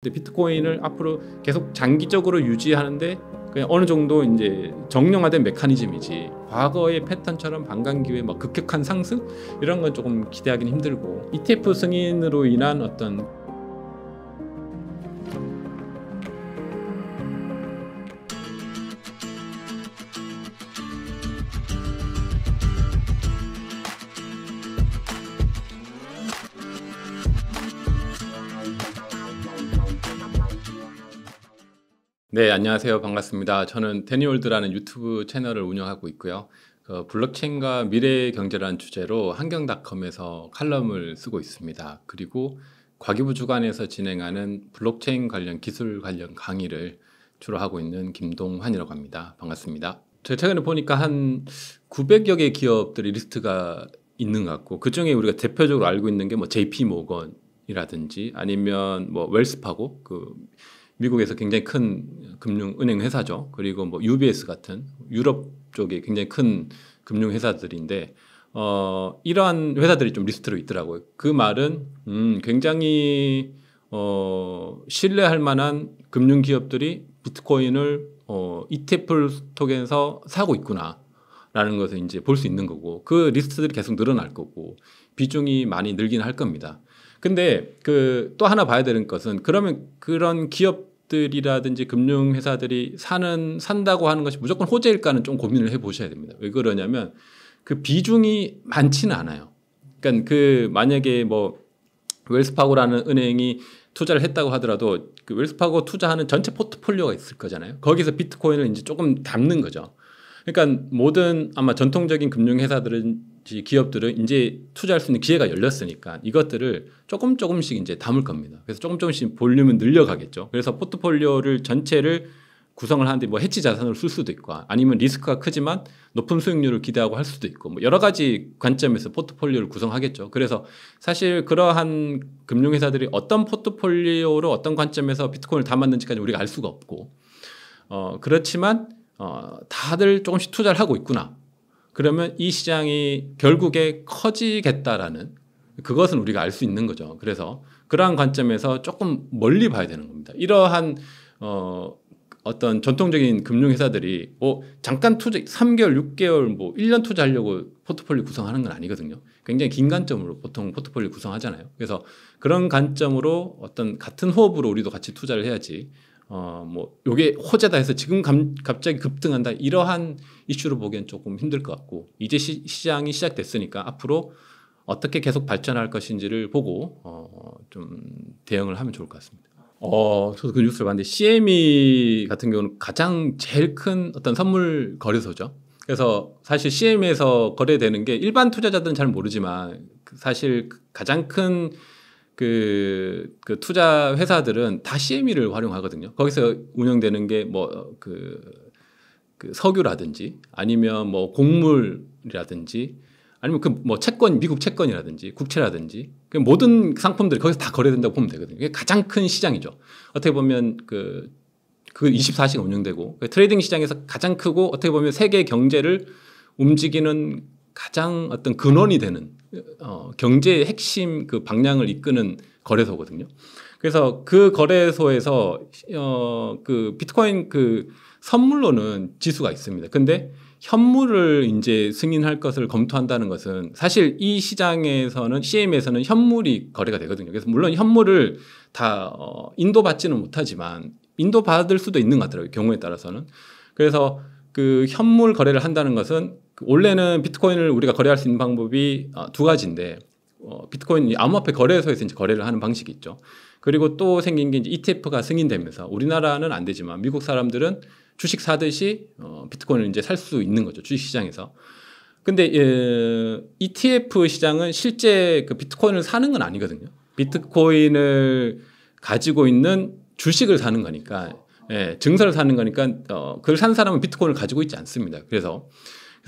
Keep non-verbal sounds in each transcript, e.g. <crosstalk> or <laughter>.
근데 비트코인을 앞으로 계속 장기적으로 유지하는데 그냥 어느 정도 이제 정령화된 메커니즘이지 과거의 패턴처럼 반감기회 막 뭐 급격한 상승 이런 건 조금 기대하기는 힘들고 ETF 승인으로 인한 어떤 네, 안녕하세요. 반갑습니다. 저는 데니올드라는 유튜브 채널을 운영하고 있고요. 그 블록체인과 미래의 경제라는 주제로 한경닷컴에서 칼럼을 쓰고 있습니다. 그리고 과기부 주관에서 진행하는 블록체인 관련 기술 관련 강의를 주로 하고 있는 김동환이라고 합니다. 반갑습니다. 제 최근에 보니까 한 900여 개기업들이 리스트가 있는 것 같고 그 중에 우리가 대표적으로 알고 있는 게 뭐 JP 모건이라든지 아니면 뭐 웰스파고 그 미국에서 굉장히 큰 금융 은행 회사죠. 그리고 뭐 UBS 같은 유럽 쪽에 굉장히 큰 금융 회사들인데 어 이러한 회사들이 좀 리스트로 있더라고요. 그 말은 음 굉장히 어 신뢰할 만한 금융 기업들이 비트코인을 어 이테플 e 토큰에서 사고 있구나. 라는 것을 이제 볼 수 있는 거고 그 리스트들이 계속 늘어날 거고 비중이 많이 늘긴 할 겁니다. 근데 그 또 하나 봐야 되는 것은 그러면 그런 기업 기업들이라든지 금융회사들이 사는 산다고 하는 것이 무조건 호재일까는 좀 고민을 해 보셔야 됩니다. 왜 그러냐면 그 비중이 많지는 않아요. 그러니까 그 만약에 뭐 웰스파고라는 은행이 투자를 했다고 하더라도 그 웰스파고 투자하는 전체 포트폴리오가 있을 거잖아요. 거기서 비트코인을 이제 조금 담는 거죠. 그러니까 모든 아마 전통적인 금융회사들은 기업들은 이제 투자할 수 있는 기회가 열렸으니까 이것들을 조금 조금씩 이제 담을 겁니다. 그래서 조금 조금씩 볼륨은 늘려가겠죠. 그래서 포트폴리오를 전체를 구성을 하는데 뭐 해치 자산을 쓸 수도 있고 아니면 리스크가 크지만 높은 수익률을 기대하고 할 수도 있고 뭐 여러 가지 관점에서 포트폴리오를 구성하겠죠. 그래서 사실 그러한 금융회사들이 어떤 포트폴리오로 어떤 관점에서 비트코인을 담았는지까지 우리가 알 수가 없고 어 그렇지만 어, 다들 조금씩 투자를 하고 있구나. 그러면 이 시장이 결국에 커지겠다라는 그것은 우리가 알 수 있는 거죠. 그래서 그러한 관점에서 조금 멀리 봐야 되는 겁니다. 이러한 어, 어떤 전통적인 금융회사들이 어, 잠깐 투자 3개월, 6개월, 뭐 1년 투자하려고 포트폴리오 구성하는 건 아니거든요. 굉장히 긴 관점으로 보통 포트폴리오 구성하잖아요. 그래서 그런 관점으로 어떤 같은 호흡으로 우리도 같이 투자를 해야지 어뭐 요게 호재다 해서 지금 감, 갑자기 급등한다 이러한 이슈로 보기엔 조금 힘들 것 같고 이제 시, 시장이 시작됐으니까 앞으로 어떻게 계속 발전할 것인지를 보고 어좀 대응을 하면 좋을 것 같습니다. 어 저도 그 뉴스를 봤는데 CME 같은 경우는 가장 제일 큰 어떤 선물 거래소죠. 그래서 사실 CM에서 거래되는 게 일반 투자자들은 잘 모르지만 사실 가장 큰 그, 그 투자 회사들은 다 CME를 활용하거든요. 거기서 운영되는 게뭐 그, 그 석유라든지 아니면 뭐 곡물이라든지 아니면 그 뭐 채권 미국 채권이라든지 국채라든지 그 모든 상품들이 거기서 다 거래된다고 보면 되거든요. 이게 가장 큰 시장이죠. 어떻게 보면 그그 그 24시간 그 운영되고 그 트레이딩 시장에서 가장 크고 어떻게 보면 세계 경제를 움직이는 가장 어떤 근원이 되는 어, 경제의 핵심 그 방향을 이끄는 거래소거든요. 그래서 그 거래소에서 어, 그 비트코인 그 선물로는 지수가 있습니다. 근데 현물을 이제 승인할 것을 검토한다는 것은 사실 이 시장에서는 CM에서는 현물이 거래가 되거든요. 그래서 물론 현물을 다 어, 인도받지는 못하지만 인도받을 수도 있는 것 같더라고요. 경우에 따라서는. 그래서 그 현물 거래를 한다는 것은 그 원래는 비트코인을 우리가 거래할 수 있는 방법이 아, 두 가지인데 어, 비트코인 이 암호화폐 거래소에서 이제 거래를 하는 방식이 있죠. 그리고 또 생긴 게 이제 ETF가 승인되면서 우리나라는 안 되지만 미국 사람들은 주식 사듯이 어, 비트코인을 이제 살 수 있는 거죠 주식 시장에서. 근데 예, ETF 시장은 실제 그 비트코인을 사는 건 아니거든요. 비트코인을 가지고 있는 주식을 사는 거니까 예, 증서를 사는 거니까 어, 그걸 산 사람은 비트코인을 가지고 있지 않습니다. 그래서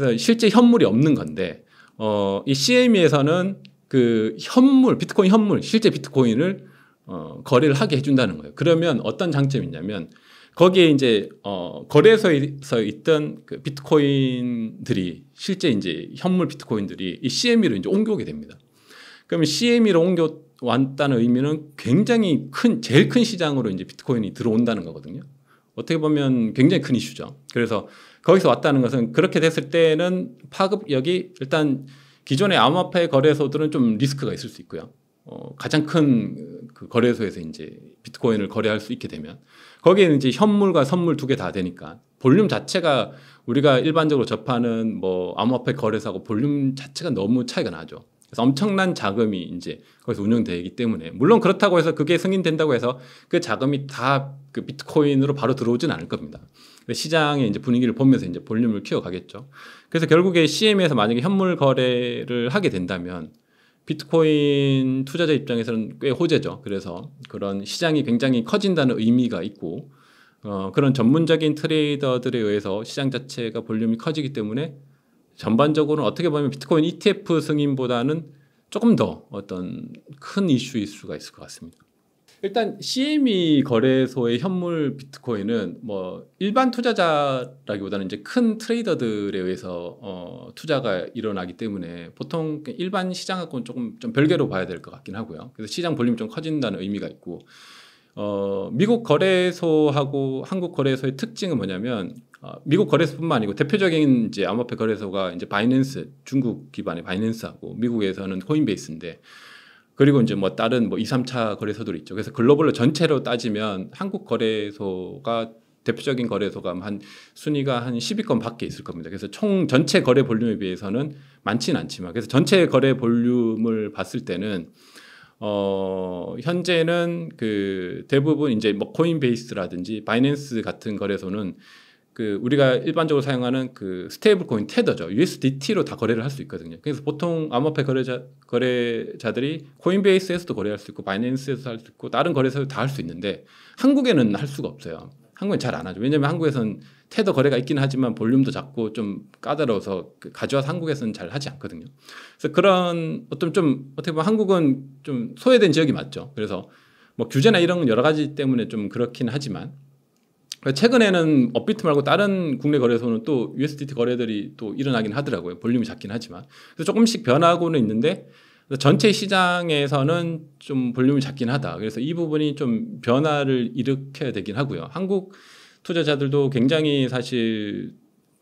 그래서 실제 현물이 없는 건데 어, 이 CME에서는 그 현물 비트코인 현물 실제 비트코인을 어, 거래를 하게 해준다는 거예요. 그러면 어떤 장점이 있냐면 거기에 이제 어, 거래소에서 있던 그 비트코인들이 실제 이제 현물 비트코인들이 이 CME로 이제 옮겨오게 됩니다. 그러면 CME로 옮겨 왔다는 의미는 굉장히 큰 제일 큰 시장으로 이제 비트코인이 들어온다는 거거든요. 어떻게 보면 굉장히 큰 이슈죠. 그래서 거기서 왔다는 것은 그렇게 됐을 때는 파급력이 일단 기존의 암호화폐 거래소들은 좀 리스크가 있을 수 있고요. 어, 가장 큰그 거래소에서 이제 비트코인을 거래할 수 있게 되면 거기에는 이제 현물과 선물 두 개 다 되니까 볼륨 자체가 우리가 일반적으로 접하는 뭐 암호화폐 거래소하고 볼륨 자체가 너무 차이가 나죠. 그래서 엄청난 자금이 이제 거기서 운영되기 때문에 물론 그렇다고 해서 그게 승인된다고 해서 그 자금이 다 그 비트코인으로 바로 들어오진 않을 겁니다. 시장의 이제 분위기를 보면서 이제 볼륨을 키워가겠죠. 그래서 결국에 CM에서 만약에 현물 거래를 하게 된다면 비트코인 투자자 입장에서는 꽤 호재죠. 그래서 그런 시장이 굉장히 커진다는 의미가 있고 어, 그런 전문적인 트레이더들에 의해서 시장 자체가 볼륨이 커지기 때문에 전반적으로는 어떻게 보면 비트코인 ETF 승인보다는 조금 더 어떤 큰 이슈일 수가 있을 것 같습니다. 일단 CME 거래소의 현물 비트코인은 뭐 일반 투자자라기보다는 이제 큰 트레이더들에 의해서 어, 투자가 일어나기 때문에 보통 그 일반 시장하고는 조금 좀 별개로 봐야 될 것 같긴 하고요. 그래서 시장 볼륨이 좀 커진다는 의미가 있고 어, 미국 거래소하고 한국 거래소의 특징은 뭐냐면 어, 미국 거래소뿐만 아니고 대표적인 이제 암호화폐 거래소가 이제 바이낸스 중국 기반의 바이낸스하고 미국에서는 코인베이스인데 그리고 이제 뭐 다른 뭐 2, 3차 거래소들 있죠. 그래서 글로벌로 전체로 따지면 한국 거래소가 대표적인 거래소가 한 순위가 한 10위권 밖에 있을 겁니다. 그래서 총 전체 거래 볼륨에 비해서는 많지는 않지만 그래서 전체 거래 볼륨을 봤을 때는 어 현재는 그 대부분 이제 뭐 코인베이스라든지 바이낸스 같은 거래소는 그 우리가 일반적으로 사용하는 그 스테이블 코인 테더죠. USDT로 다 거래를 할 수 있거든요. 그래서 보통 암호화폐 거래자 거래자들이 코인베이스에서도 거래할 수 있고 바이낸스에서 도할 수 있고 다른 거래소에서 다 할 수 있는데 한국에는 할 수가 없어요. 한국엔 잘안 하죠. 왜냐하면 한국에선 테더 거래가 있긴 하지만 볼륨도 작고 좀 까다로워서 그 가져와서 한국에서는 잘 하지 않거든요. 그래서 그런 어떤 좀 어떻게 보면 한국은 좀 소외된 지역이 맞죠. 그래서 뭐 규제나 이런 여러 가지 때문에 좀 그렇긴 하지만 최근에는 업비트 말고 다른 국내 거래소는 또 USDT 거래들이 또 일어나긴 하더라고요. 볼륨이 작긴 하지만. 그래서 조금씩 변하고는 있는데 전체 시장에서는 좀 볼륨이 작긴 하다. 그래서 이 부분이 좀 변화를 일으켜야 되긴 하고요. 한국 투자자들도 굉장히 사실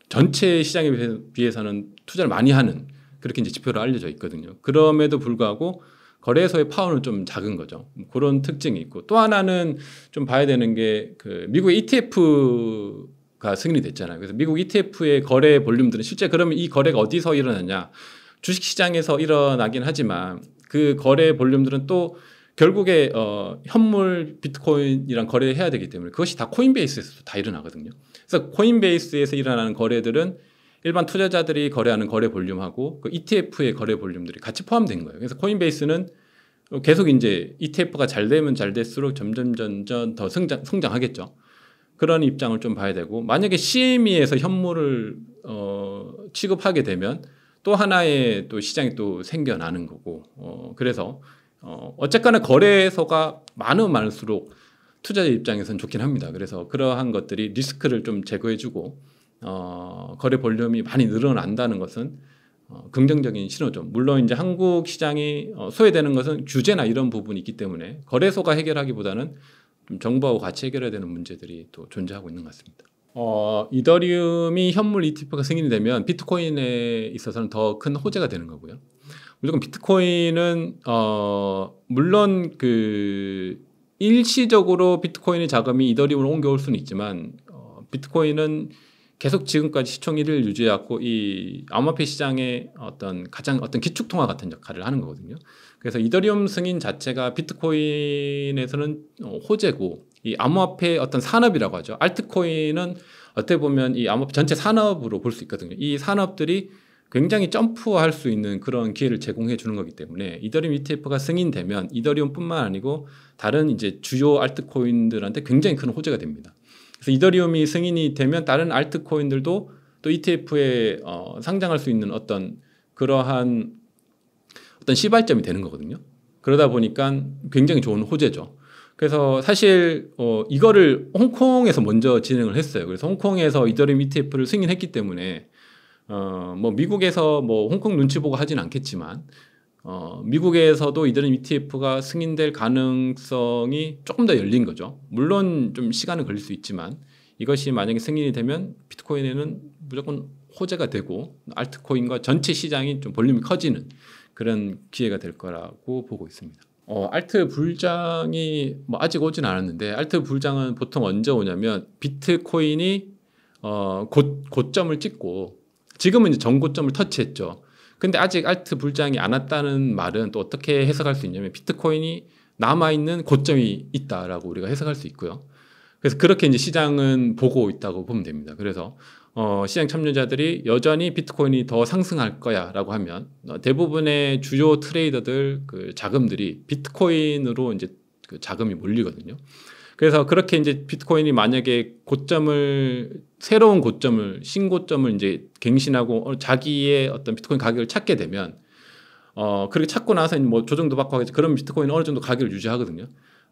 전체 시장에 비해서는 투자를 많이 하는 그렇게 이제 지표로 알려져 있거든요. 그럼에도 불구하고 거래소의 파워는 좀 작은 거죠. 그런 특징이 있고 또 하나는 좀 봐야 되는 게 그 미국 ETF가 승인이 됐잖아요. 그래서 미국 ETF의 거래 볼륨들은 실제 그러면 이 거래가 어디서 일어나냐? 주식 시장에서 일어나긴 하지만 그 거래 볼륨들은 또 결국에 어, 현물 비트코인이랑 거래를 해야 되기 때문에 그것이 다 코인베이스에서 다 일어나거든요. 그래서 코인베이스에서 일어나는 거래들은 일반 투자자들이 거래하는 거래 볼륨하고 그 ETF의 거래 볼륨들이 같이 포함된 거예요. 그래서 코인베이스는 계속 이제 ETF가 잘 되면 잘 될수록 점점 점점 더 성장 성장하겠죠. 그런 입장을 좀 봐야 되고 만약에 CME에서 현물을 어, 취급하게 되면 또 하나의 또 시장이 또 생겨나는 거고 어, 그래서 어, 어쨌거나 거래소가 많으면 많을수록 투자자 입장에서는 좋긴 합니다. 그래서 그러한 것들이 리스크를 좀 제거해주고 어, 거래 볼륨이 많이 늘어난다는 것은 어, 긍정적인 신호죠. 물론 이제 한국 시장이 어, 소외되는 것은 규제나 이런 부분이 있기 때문에 거래소가 해결하기보다는 정부하고 같이 해결해야 되는 문제들이 또 존재하고 있는 것 같습니다. 어, 이더리움이 현물 ETF가 승인이 되면 비트코인에 있어서는 더 큰 호재가 되는 거고요. 무조건 비트코인은 어, 물론 그 일시적으로 비트코인의 자금이 이더리움으로 옮겨올 수는 있지만 어, 비트코인은 계속 지금까지 시총 1위를 유지해왔고 이 암호화폐 시장의 어떤 가장 어떤 기축통화 같은 역할을 하는 거거든요. 그래서 이더리움 승인 자체가 비트코인에서는 어, 호재고 이 암호화폐 어떤 산업이라고 하죠. 알트코인은 어떻게 보면 이 암호화폐 전체 산업으로 볼 수 있거든요. 이 산업들이 굉장히 점프할 수 있는 그런 기회를 제공해 주는 거기 때문에 이더리움 ETF가 승인되면 이더리움뿐만 아니고 다른 이제 주요 알트코인들한테 굉장히 큰 호재가 됩니다. 그래서 이더리움이 승인이 되면 다른 알트코인들도 또 ETF에 어, 상장할 수 있는 어떤 그러한 어떤 시발점이 되는 거거든요. 그러다 보니까 굉장히 좋은 호재죠. 그래서 사실 어, 이거를 홍콩에서 먼저 진행을 했어요. 그래서 홍콩에서 이더리움 ETF를 승인했기 때문에 어, 뭐 미국에서 뭐 홍콩 눈치 보고 하진 않겠지만 어, 미국에서도 이들은 ETF가 승인될 가능성이 조금 더 열린 거죠. 물론 좀 시간은 걸릴 수 있지만 이것이 만약에 승인이 되면 비트코인에는 무조건 호재가 되고 알트코인과 전체 시장이 좀 볼륨이 커지는 그런 기회가 될 거라고 보고 있습니다. 어, 알트 불장이 뭐 아직 오진 않았는데 알트 불장은 보통 언제 오냐면 비트코인이 어, 고, 고점을 찍고 지금은 이제 전고점을 터치했죠. 근데 아직 알트 불장이 안 왔다는 말은 또 어떻게 해석할 수 있냐면 비트코인이 남아있는 고점이 있다라고 우리가 해석할 수 있고요. 그래서 그렇게 이제 시장은 보고 있다고 보면 됩니다. 그래서 어, 시장 참여자들이 여전히 비트코인이 더 상승할 거야라고 하면 어, 대부분의 주요 트레이더들 그 자금들이 비트코인으로 이제 그 자금이 몰리거든요. 그래서 그렇게 이제 비트코인이 만약에 고점을 새로운 고점을 신고점을 이제 갱신하고 어, 자기의 어떤 비트코인 가격을 찾게 되면 어 그렇게 찾고 나서 뭐 조정도 받고 하겠죠 그럼 비트코인은 어느 정도 가격을 유지하거든요.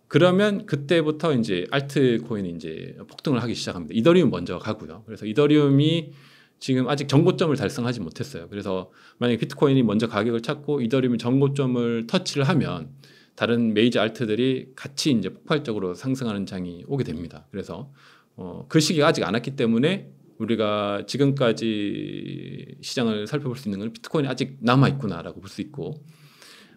그러면 그때부터 이제 알트코인이 이제 폭등을 하기 시작합니다. 이더리움 먼저 가고요. 그래서 이더리움이 지금 아직 정고점을 달성하지 못했어요. 그래서 만약에 비트코인이 먼저 가격을 찾고 이더리움이 정고점을 터치를 하면 다른 메이저 알트들이 같이 이제 폭발적으로 상승하는 장이 오게 됩니다. 그래서 어, 그 시기가 아직 안 왔기 때문에 우리가 지금까지 시장을 살펴볼 수 있는 건 비트코인이 아직 남아 있구나라고 볼 수 있고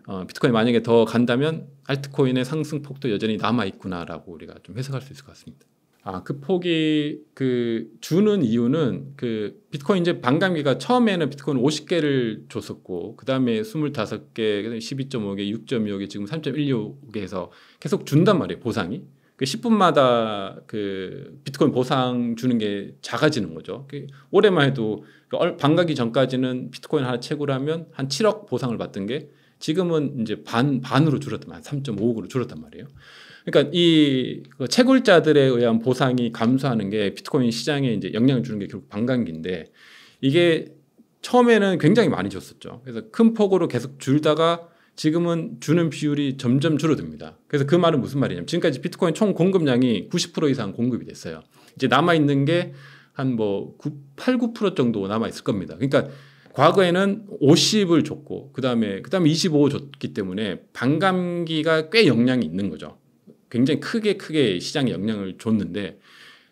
어, 비트코인 만약에 더 간다면 알트코인의 상승폭도 여전히 남아 있구나라고 우리가 좀 해석할 수 있을 것 같습니다. 아, 그 폭이 그 주는 이유는 그 비트코인 이제 반감기가 처음에는 비트코인 50개를 줬었고 그다음에 25개, 12.5개, 6.25개 지금 3.16개에서 계속 준단 말이에요, 보상이. 그 10분마다 그 비트코인 보상 주는 게 작아지는 거죠. 그 올해만 해도 그 반가기 전까지는 비트코인 하나 채굴하면 한 7억 보상을 받던 게 지금은 이제 반 반으로 줄었단 말이에요. 3.5억으로 줄었단 말이에요. 그러니까 이 채굴자들에 그 의한 보상이 감소하는 게 비트코인 시장에 이제 영향을 주는 게 결국 반감기인데 이게 처음에는 굉장히 많이 줬었죠. 그래서 큰 폭으로 계속 줄다가 지금은 주는 비율이 점점 줄어듭니다. 그래서 그 말은 무슨 말이냐면 지금까지 비트코인 총 공급량이 90% 이상 공급이 됐어요. 이제 남아 있는 게 한 뭐 8, 9% 정도 남아 있을 겁니다. 그러니까 과거에는 50을 줬고 그다음에 그다음에 25 줬기 때문에 반감기가 꽤 영향이 있는 거죠. 굉장히 크게 크게 시장에 영향을 줬는데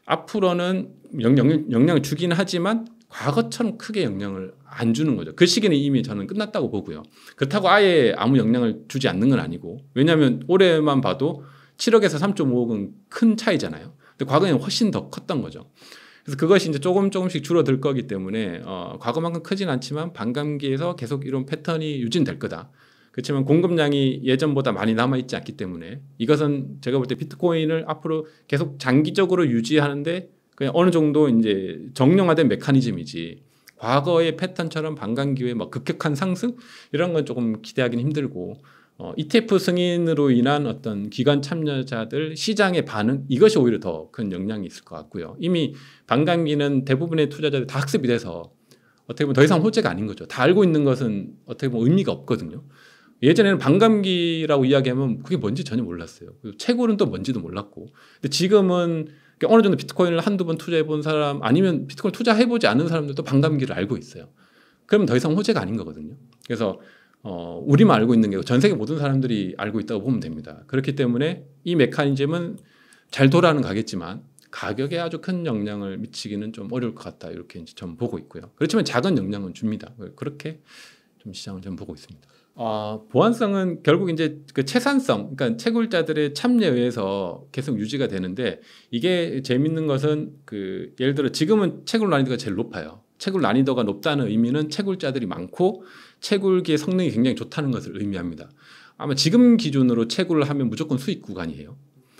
앞으로는 영향, 영향을 주긴 하지만 과거처럼 크게 영향을 안 주는 거죠. 그 시기는 이미 저는 끝났다고 보고요. 그렇다고 아예 아무 영향을 주지 않는 건 아니고 왜냐하면 올해만 봐도 7억에서 3.5억은 큰 차이잖아요. 근데 과거에는 훨씬 더 컸던 거죠. 그래서 그것이 이제 조금 조금씩 줄어들 거기 때문에 어, 과거만큼 크진 않지만 반감기에서 계속 이런 패턴이 유진될 거다. 그렇지만 공급량이 예전보다 많이 남아있지 않기 때문에 이것은 제가 볼 때 비트코인을 앞으로 계속 장기적으로 유지하는데 그냥 어느 정도 이제 정령화된 메커니즘이지 과거의 패턴처럼 반감기회 막 뭐 급격한 상승 이런 건 조금 기대하기는 힘들고 어, ETF 승인으로 인한 어떤 기관 참여자들 시장의 반응 이것이 오히려 더 큰 영향이 있을 것 같고요. 이미 반감기는 대부분의 투자자들 다 학습이 돼서 어떻게 보면 더 이상 호재가 아닌 거죠. 다 알고 있는 것은 어떻게 보면 의미가 없거든요. 예전에는 반감기라고 이야기하면 그게 뭔지 전혀 몰랐어요. 채굴은 또 뭔지도 몰랐고. 근데 지금은 어느 정도 비트코인을 한두 번 투자해 본 사람 아니면 비트코인 투자해 보지 않은 사람들도 반감기를 알고 있어요. 그러면더 이상 호재가 아닌 거거든요. 그래서 어, 우리만 알고 있는 게 전 세계 모든 사람들이 알고 있다고 보면 됩니다. 그렇기 때문에 이 메커니즘은 잘 돌아는 가겠지만 가격에 아주 큰 영향을 미치기는 좀 어려울 것 같다. 이렇게 이제 좀 보고 있고요. 그렇지만 작은 영향은 줍니다. 그렇게 좀 시장을 좀 보고 있습니다. 어, 보안성은 결국 이제 그 채산성, 그러니까 채굴자들의 참여에 의해서 계속 유지가 되는데 이게 재밌는 것은 그 예를 들어 지금은 채굴 난이도가 제일 높아요. 채굴 난이도가 높다는 의미는 채굴자들이 많고 채굴기의 성능이 굉장히 좋다는 것을 의미합니다. 아마 지금 기준으로 채굴을 하면 무조건 수익 구간이에요.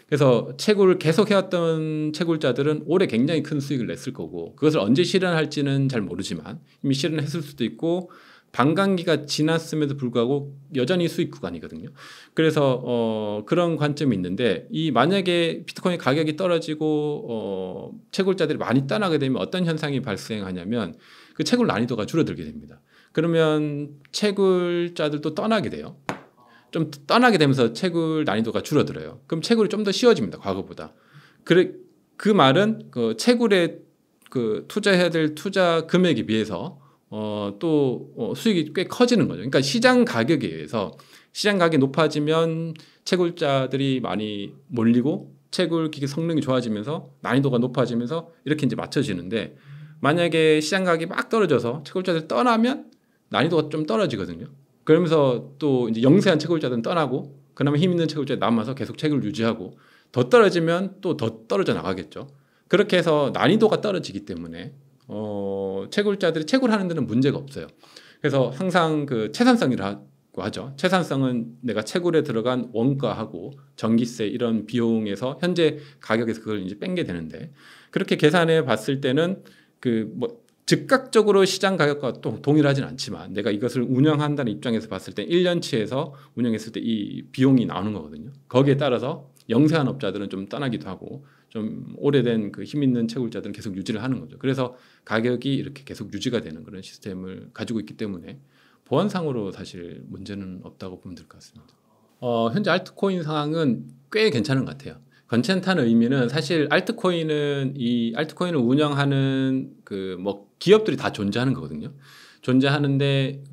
그래서 채굴을 계속 해왔던 채굴자들은 올해 굉장히 큰 수익을 냈을 거고 그것을 언제 실현할지는 잘 모르지만 이미 실현했을 수도 있고 반감기가 지났음에도 불구하고 여전히 수익 구간이거든요. 그래서 어, 그런 관점이 있는데 이 만약에 비트코인 가격이 떨어지고 어, 채굴자들이 많이 떠나게 되면 어떤 현상이 발생하냐면 그 채굴 난이도가 줄어들게 됩니다. 그러면 채굴자들도 떠나게 돼요. 좀 떠나게 되면서 채굴 난이도가 줄어들어요. 그럼 채굴이 좀 더 쉬워집니다. 과거보다. 그래 그 말은 그 채굴에 그 투자해야 될 투자 금액에 비해서 어, 또 어, 수익이 꽤 커지는 거죠. 그러니까 시장 가격에 의해서 시장 가격이 높아지면 채굴자들이 많이 몰리고 채굴 기계 성능이 좋아지면서 난이도가 높아지면서 이렇게 이제 맞춰지는데 만약에 시장 가격이 막 떨어져서 채굴자들 떠나면 난이도가 좀 떨어지거든요. 그러면서 또 이제 영세한 채굴자들은 떠나고 그나마 힘 있는 채굴자 들 남아서 계속 채굴 유지하고 더 떨어지면 또 더 떨어져 나가겠죠. 그렇게 해서 난이도가 떨어지기 때문에 어, 채굴자들이 채굴하는 데는 문제가 없어요. 그래서 항상 그 채산성이라고 하죠. 채산성은 내가 채굴에 들어간 원가하고 전기세 이런 비용에서 현재 가격에서 그걸 이제 뺀게 되는데 그렇게 계산해 봤을 때는 그 뭐 즉각적으로 시장 가격과 또 동일하진 않지만 내가 이것을 운영한다는 입장에서 봤을 때 1년치에서 운영했을 때 이 비용이 나오는 거거든요. 거기에 따라서 영세한 업자들은 좀 떠나기도 하고 좀 오래된 그 힘 있는 채굴자들은 계속 유지를 하는 거죠. 그래서 가격이 이렇게 계속 유지가 되는 그런 시스템을 가지고 있기 때문에 보안상으로 사실 문제는 없다고 보면 될 것 같습니다. 어, 현재 알트코인 상황은 꽤 괜찮은 것 같아요. 괜찮다 의미는 사실 알트코인은 이 알트코인을 운영하는 그 뭐 기업들이 다 존재하는 거거든요. 존재하는데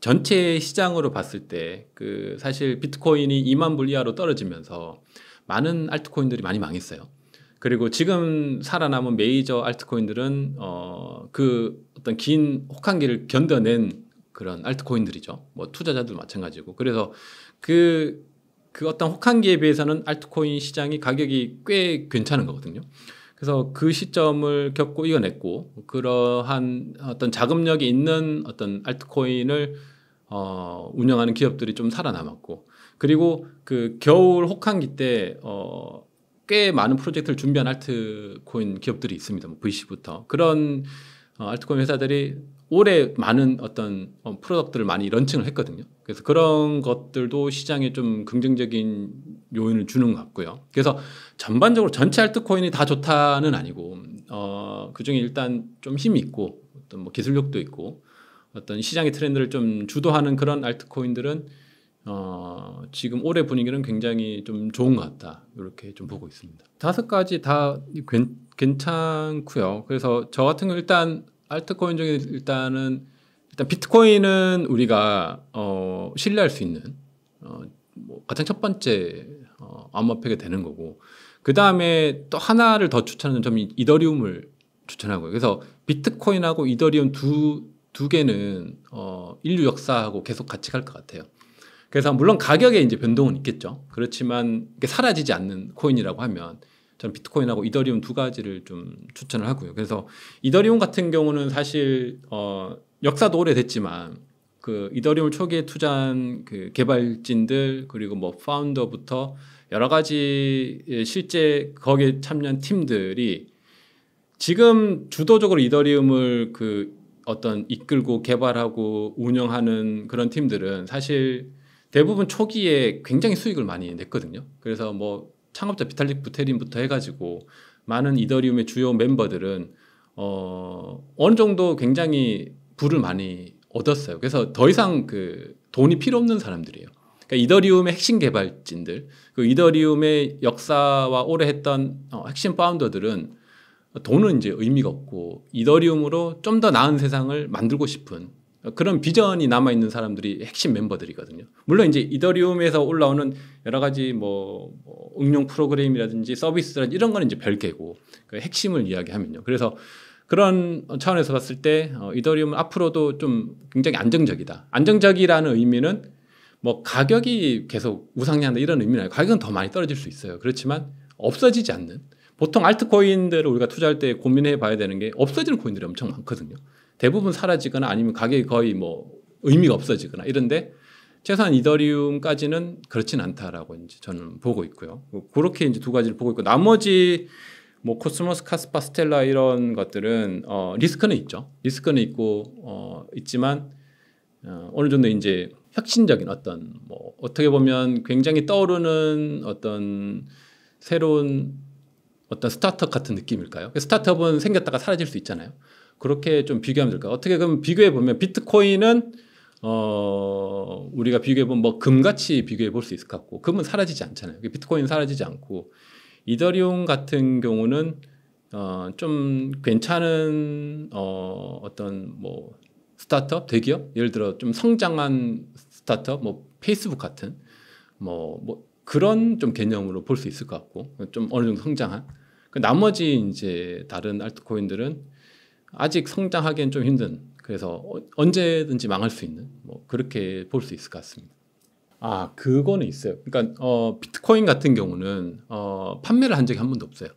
전체 시장으로 봤을 때 그 사실 비트코인이 2만 불 이하로 떨어지면서 많은 알트코인들이 많이 망했어요. 그리고 지금 살아남은 메이저 알트코인들은 어, 그 어떤 긴 혹한기를 견뎌낸 그런 알트코인들이죠. 뭐투자자들 마찬가지고. 그래서 그, 그 어떤 혹한기에 비해서는 알트코인 시장이 가격이 꽤 괜찮은 거거든요. 그래서 그 시점을 겪고 이겨냈고 그러한 어떤 자금력이 있는 어떤 알트코인을 어, 운영하는 기업들이 좀 살아남았고 그리고 그 겨울 혹한기 때 어, 꽤 많은 프로젝트를 준비한 알트코인 기업들이 있습니다. 뭐 VC부터 그런 어, 알트코인 회사들이 올해 많은 어떤 어, 프로덕트를 많이 런칭을 했거든요. 그래서 그런 것들도 시장에 좀 긍정적인 요인을 주는 것 같고요. 그래서 전반적으로 전체 알트코인이 다 좋다는 아니고 어, 그 중에 일단 좀 힘이 있고 어떤 뭐 기술력도 있고 어떤 시장의 트렌드를 좀 주도하는 그런 알트코인들은 어, 지금 올해 분위기는 굉장히 좀 좋은 것 같다. 이렇게 좀 보고 있습니다. 다섯 가지 다 괜, 찮고요 그래서 저 같은 경우 일단 알트코인 중에 일단은 일단 비트코인은 우리가 어, 신뢰할 수 있는 어, 뭐 가장 첫 번째 어, 암호화폐가 되는 거고 그 다음에 또 하나를 더 추천하는 점이 이더리움을 추천하고요. 그래서 비트코인하고 이더리움 두, 두 개는 어, 인류 역사하고 계속 같이 갈 것 같아요. 그래서 물론 가격에 이제 변동은 있겠죠. 그렇지만 사라지지 않는 코인이라고 하면 저는 비트코인하고 이더리움 두 가지를 좀 추천을 하고요. 그래서 이더리움 같은 경우는 사실 어 역사도 오래됐지만 그 이더리움 초기에 투자한 그 개발진들 그리고 뭐 파운더부터 여러 가지 예, 실제 거기에 참여한 팀들이 지금 주도적으로 이더리움을 그 어떤 이끌고 개발하고 운영하는 그런 팀들은 사실 대부분 초기에 굉장히 수익을 많이 냈거든요. 그래서 뭐 창업자 비탈릭 부테린부터 해가지고 많은 이더리움의 주요 멤버들은 어, 어느 정도 굉장히 부를 많이 얻었어요. 그래서 더 이상 그 돈이 필요 없는 사람들이에요. 그러니까 이더리움의 핵심 개발진들, 그 이더리움의 역사와 오래 했던 어, 핵심 파운더들은 돈은 이제 의미가 없고 이더리움으로 좀 더 나은 세상을 만들고 싶은 그런 비전이 남아 있는 사람들이 핵심 멤버들이거든요. 물론 이제 이더리움에서 올라오는 여러 가지 뭐, 뭐 응용 프로그램이라든지 서비스라든지 이런 거는 이제 별개고 그 핵심을 이야기하면요. 그래서 그런 차원에서 봤을 때이더리움 어, 앞으로도 좀 굉장히 안정적이다. 안정적이라는 의미는 뭐 가격이 계속 우상향한다 이런 의미는 아니고 가격은 더 많이 떨어질 수 있어요. 그렇지만 없어지지 않는 보통 알트코인들을 우리가 투자할 때 고민해 봐야 되는 게 없어지는 코인들이 엄청 많거든요. 대부분 사라지거나 아니면 가격이 거의 뭐 의미가 없어지거나 이런데 최소한 이더리움까지는 그렇진 않다라고 이제 저는 보고 있고요. 그렇게 이제 두 가지를 보고 있고 나머지 뭐 코스모스, 카스파, 스텔라 이런 것들은 어, 리스크는 있죠. 리스크는 있고 어, 있지만 어, 어느 정도 이제 혁신적인 어떤 뭐 어떻게 보면 굉장히 떠오르는 어떤 새로운 어떤 스타트업 같은 느낌일까요? 스타트업은 생겼다가 사라질 수 있잖아요. 그렇게 좀 비교하면 될까? 어떻게 그럼 비교해 보면 비트코인은 어 우리가 비교해 보면 뭐 금같이 비교해 볼 수 있을 것 같고 금은 사라지지 않잖아요. 비트코인 은 사라지지 않고 이더리움 같은 경우는 어 좀 괜찮은 어 어떤 뭐 스타트업 대기업 예를 들어 좀 성장한 스타트업 뭐 페이스북 같은 뭐뭐 뭐 그런 좀 개념으로 볼 수 있을 것 같고 좀 어느 정도 성장한 그 나머지 이제 다른 알트코인들은 아직 성장하기엔 좀 힘든 그래서 어, 언제든지 망할 수 있는 뭐 그렇게 볼 수 있을 것 같습니다. 아 그거는 있어요. 그러니까 어, 비트코인 같은 경우는 어, 판매를 한 적이 한 번도 없어요.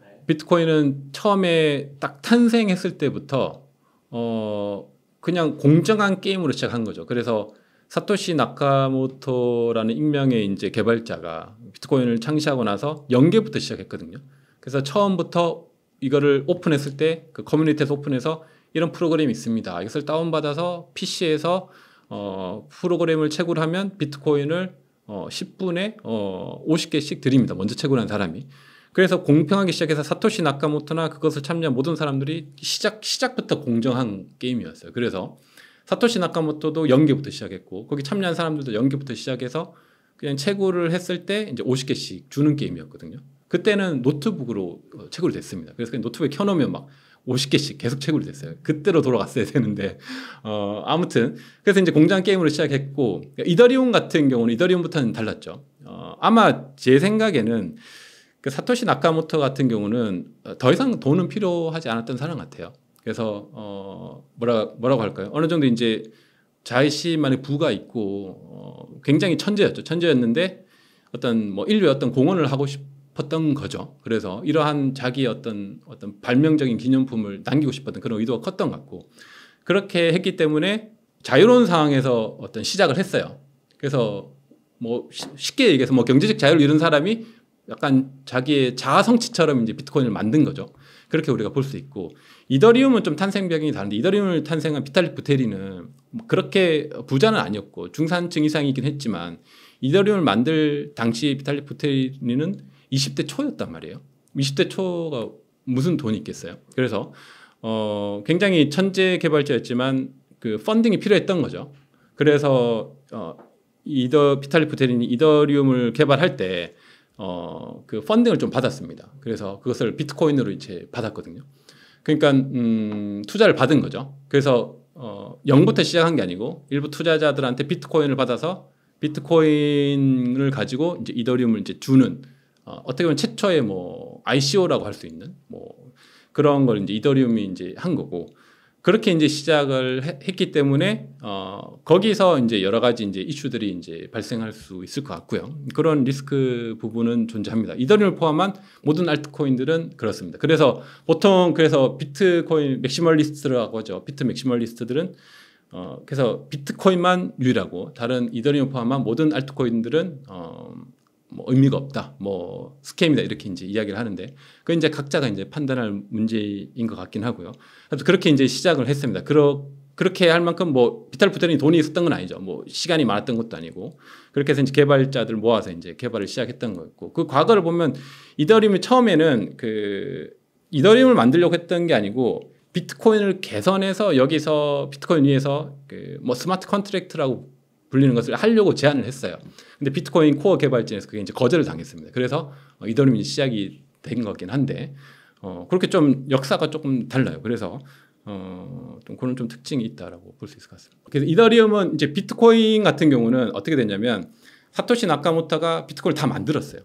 네. 비트코인은 처음에 딱 탄생했을 때부터 어, 그냥 공정한 게임으로 시작한 거죠. 그래서 사토시 나카모토라는 익명의 이제 개발자가 비트코인을 창시하고 나서 연계부터 시작했거든요. 그래서 처음부터 이거를 오픈했을 때 그 커뮤니티에서 오픈해서 이런 프로그램이 있습니다. 이것을 다운받아서 PC에서 어, 프로그램을 채굴하면 비트코인을 어, 10분에 어, 50개씩 드립니다. 먼저 채굴한 사람이. 그래서 공평하게 시작해서 사토시 나카모토나 그것을 참여한 모든 사람들이 시작 시작부터 공정한 게임이었어요. 그래서 사토시 나카모토도 연기부터 시작했고 거기 참여한 사람들도 연기부터 시작해서 그냥 채굴을 했을 때 이제 50개씩 주는 게임이었거든요. 그때는 노트북으로 어, 채굴이 됐습니다. 그래서 노트북에 켜놓으면 막 50개씩 계속 채굴이 됐어요. 그때로 돌아갔어야 <laughs> 되는데, 어, 아무튼. 그래서 이제 공장 게임으로 시작했고, 그러니까 이더리움 같은 경우는 이더리움부터는 달랐죠. 어, 아마 제 생각에는 그 사토시 나카모토 같은 경우는 어, 더 이상 돈은 필요하지 않았던 사람 같아요. 그래서, 어, 뭐라, 뭐라고 할까요? 어느 정도 이제 자이 씨만의 부가 있고, 어, 굉장히 천재였죠. 천재였는데, 어떤 뭐 인류의 어떤 공헌을 하고 싶 싶었던 거죠. 그래서 이러한 자기 어떤 어떤 발명적인 기념품을 남기고 싶었던 그런 의도가 컸던 것 같고 그렇게 했기 때문에 자유로운 상황에서 어떤 시작을 했어요. 그래서 뭐 쉽게 얘기해서 뭐 경제적 자유를 잃은 사람이 약간 자기의 자아 성취처럼 이제 비트코인을 만든 거죠. 그렇게 우리가 볼 수 있고 이더리움은 좀 탄생 배경이 다른데 이더리움을 탄생한 비탈릭 부테리는 뭐 그렇게 부자는 아니었고 중산층 이상이긴 했지만 이더리움을 만들 당시 비탈릭 부테리는 20대 초였단 말이에요. 20대 초가 무슨 돈이 있겠어요? 그래서 어, 굉장히 천재 개발자였지만 그 펀딩이 필요했던 거죠. 그래서 어, 이더 비탈리 부테린이 이더리움을 개발할 때 어, 그 펀딩을 좀 받았습니다. 그래서 그것을 비트코인으로 이제 받았거든요. 그러니까 음, 투자를 받은 거죠. 그래서 어, 0부터 시작한 게 아니고 일부 투자자들한테 비트코인을 받아서 비트코인을 가지고 이제 이더리움을 이제 주는 어, 어떻게 보면 최초의 뭐 ICO라고 할 수 있는 뭐 그런 걸 이제 이더리움이 이제 한 거고 그렇게 이제 시작을 해, 했기 때문에 어 거기서 이제 여러 가지 이제 이슈들이 이제 발생할 수 있을 것 같고요. 그런 리스크 부분은 존재합니다. 이더리움을 포함한 모든 알트코인들은 그렇습니다. 그래서 보통 그래서 비트코인 맥시멀리스트라고 하죠. 비트 맥시멀리스트들은 어 그래서 비트코인만 유일하고 다른 이더리움 포함한 모든 알트코인들은 어뭐 의미가 없다, 뭐 스캠이다 이렇게 이제 이야기를 하는데 그 이제 각자가 이제 판단할 문제인 것 같긴 하고요. 그래서 그렇게 이제 시작을 했습니다. 그러 그렇게 할 만큼 뭐 비탈 부터는 돈이 있었던 건 아니죠. 뭐 시간이 많았던 것도 아니고 그렇게 해서 이제 개발자들 모아서 이제 개발을 시작했던 거였고 그 과거를 보면 이더리움이 처음에는 그 이더리움을 만들려고 했던 게 아니고 비트코인을 개선해서 여기서 비트코인 위에서 그 뭐 스마트 컨트랙트라고 불리는 것을 하려고 제안을 했어요. 근데 비트코인 코어 개발진에서 그게 이제 거절을 당했습니다. 그래서 어, 이더리움이 시작이 된 거긴 한데 어, 그렇게 좀 역사가 조금 달라요. 그래서 어, 좀 그런 좀 특징이 있다라고 볼 수 있을 것 같습니다. 그래서 이더리움은 이제 비트코인 같은 경우는 어떻게 됐냐면 사토시 나카모토가 비트코인을 다 만들었어요.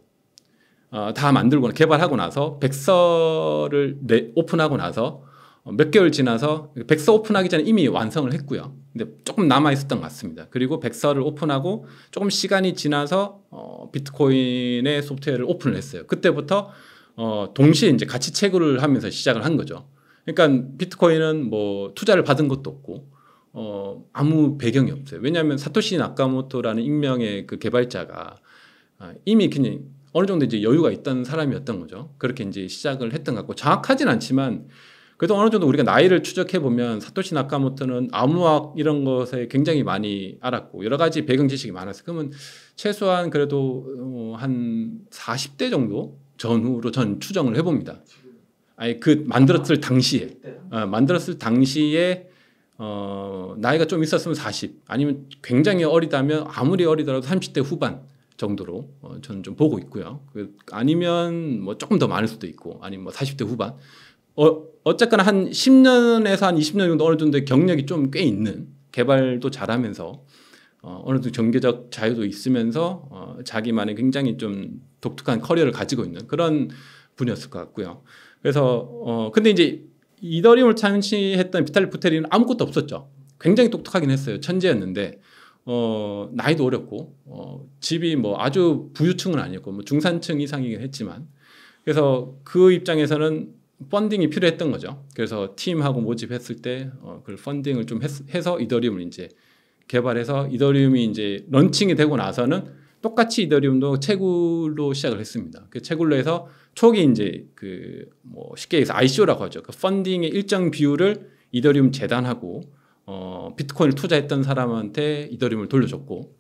어, 다 만들고 개발하고 나서 백서를 내, 오픈하고 나서 어, 몇 개월 지나서 백서 오픈하기 전에 이미 완성을 했고요. 근데 조금 남아 있었던 것 같습니다. 그리고 백서를 오픈하고 조금 시간이 지나서 어, 비트코인의 소프트웨어를 오픈을 했어요. 그때부터 어, 동시에 이제 같이 채굴을 하면서 시작을 한 거죠. 그러니까 비트코인은 뭐 투자를 받은 것도 없고 어, 아무 배경이 없어요. 왜냐하면 사토시 나카모토라는 인명의 그 개발자가 아, 이미 그냥 어느 정도 이제 여유가 있던 사람이었던 거죠. 그렇게 이제 시작을 했던 것 같고 정확하진 않지만 그래도 어느 정도 우리가 나이를 추적해 보면 사토시 나카모토는 암호학 이런 것에 굉장히 많이 알았고 여러 가지 배경 지식이 많았어요. 그러면 최소한 그래도 어, 한 40대 정도 전후로 전 추정을 해봅니다. 아니 그 만들었을 당시에 어, 만들었을 당시에 어, 나이가 좀 있었으면 40 아니면 굉장히 어리다면 아무리 어리더라도 30대 후반 정도로 어, 저는 좀 보고 있고요. 그, 아니면 뭐 조금 더 많을 수도 있고 아니면 뭐 40대 후반 어, 어쨌거나 한 10년에서 한 20년 정도 어느 정도 경력이 좀 꽤 있는 개발도 잘하면서 어, 어느 정도 경제적 자유도 있으면서 어, 자기만의 굉장히 좀 독특한 커리어를 가지고 있는 그런 분이었을 것 같고요. 그래서 어, 근데 이제 이더리움을 창시했던 비탈리 부테리는 아무것도 없었죠. 굉장히 똑똑하긴 했어요. 천재였는데 어, 나이도 어렸고 어, 집이 뭐 아주 부유층은 아니었고 뭐 중산층 이상이긴 했지만 그래서 그 입장에서는 펀딩이 필요했던 거죠. 그래서 팀하고 모집했을 때그 어, 펀딩을 좀 했, 서 이더리움을 이제 개발해서 이더리움이 이제 런칭이 되고 나서는 똑같이 이더리움도 채굴로 시작을 했습니다. 그 채굴로 해서 초기 이제 그 뭐 쉽게 얘기해서 ICO라고 하죠. 그 펀딩의 일정 비율을 이더리움 재단하고 어, 비트코인을 투자했던 사람한테 이더리움을 돌려줬고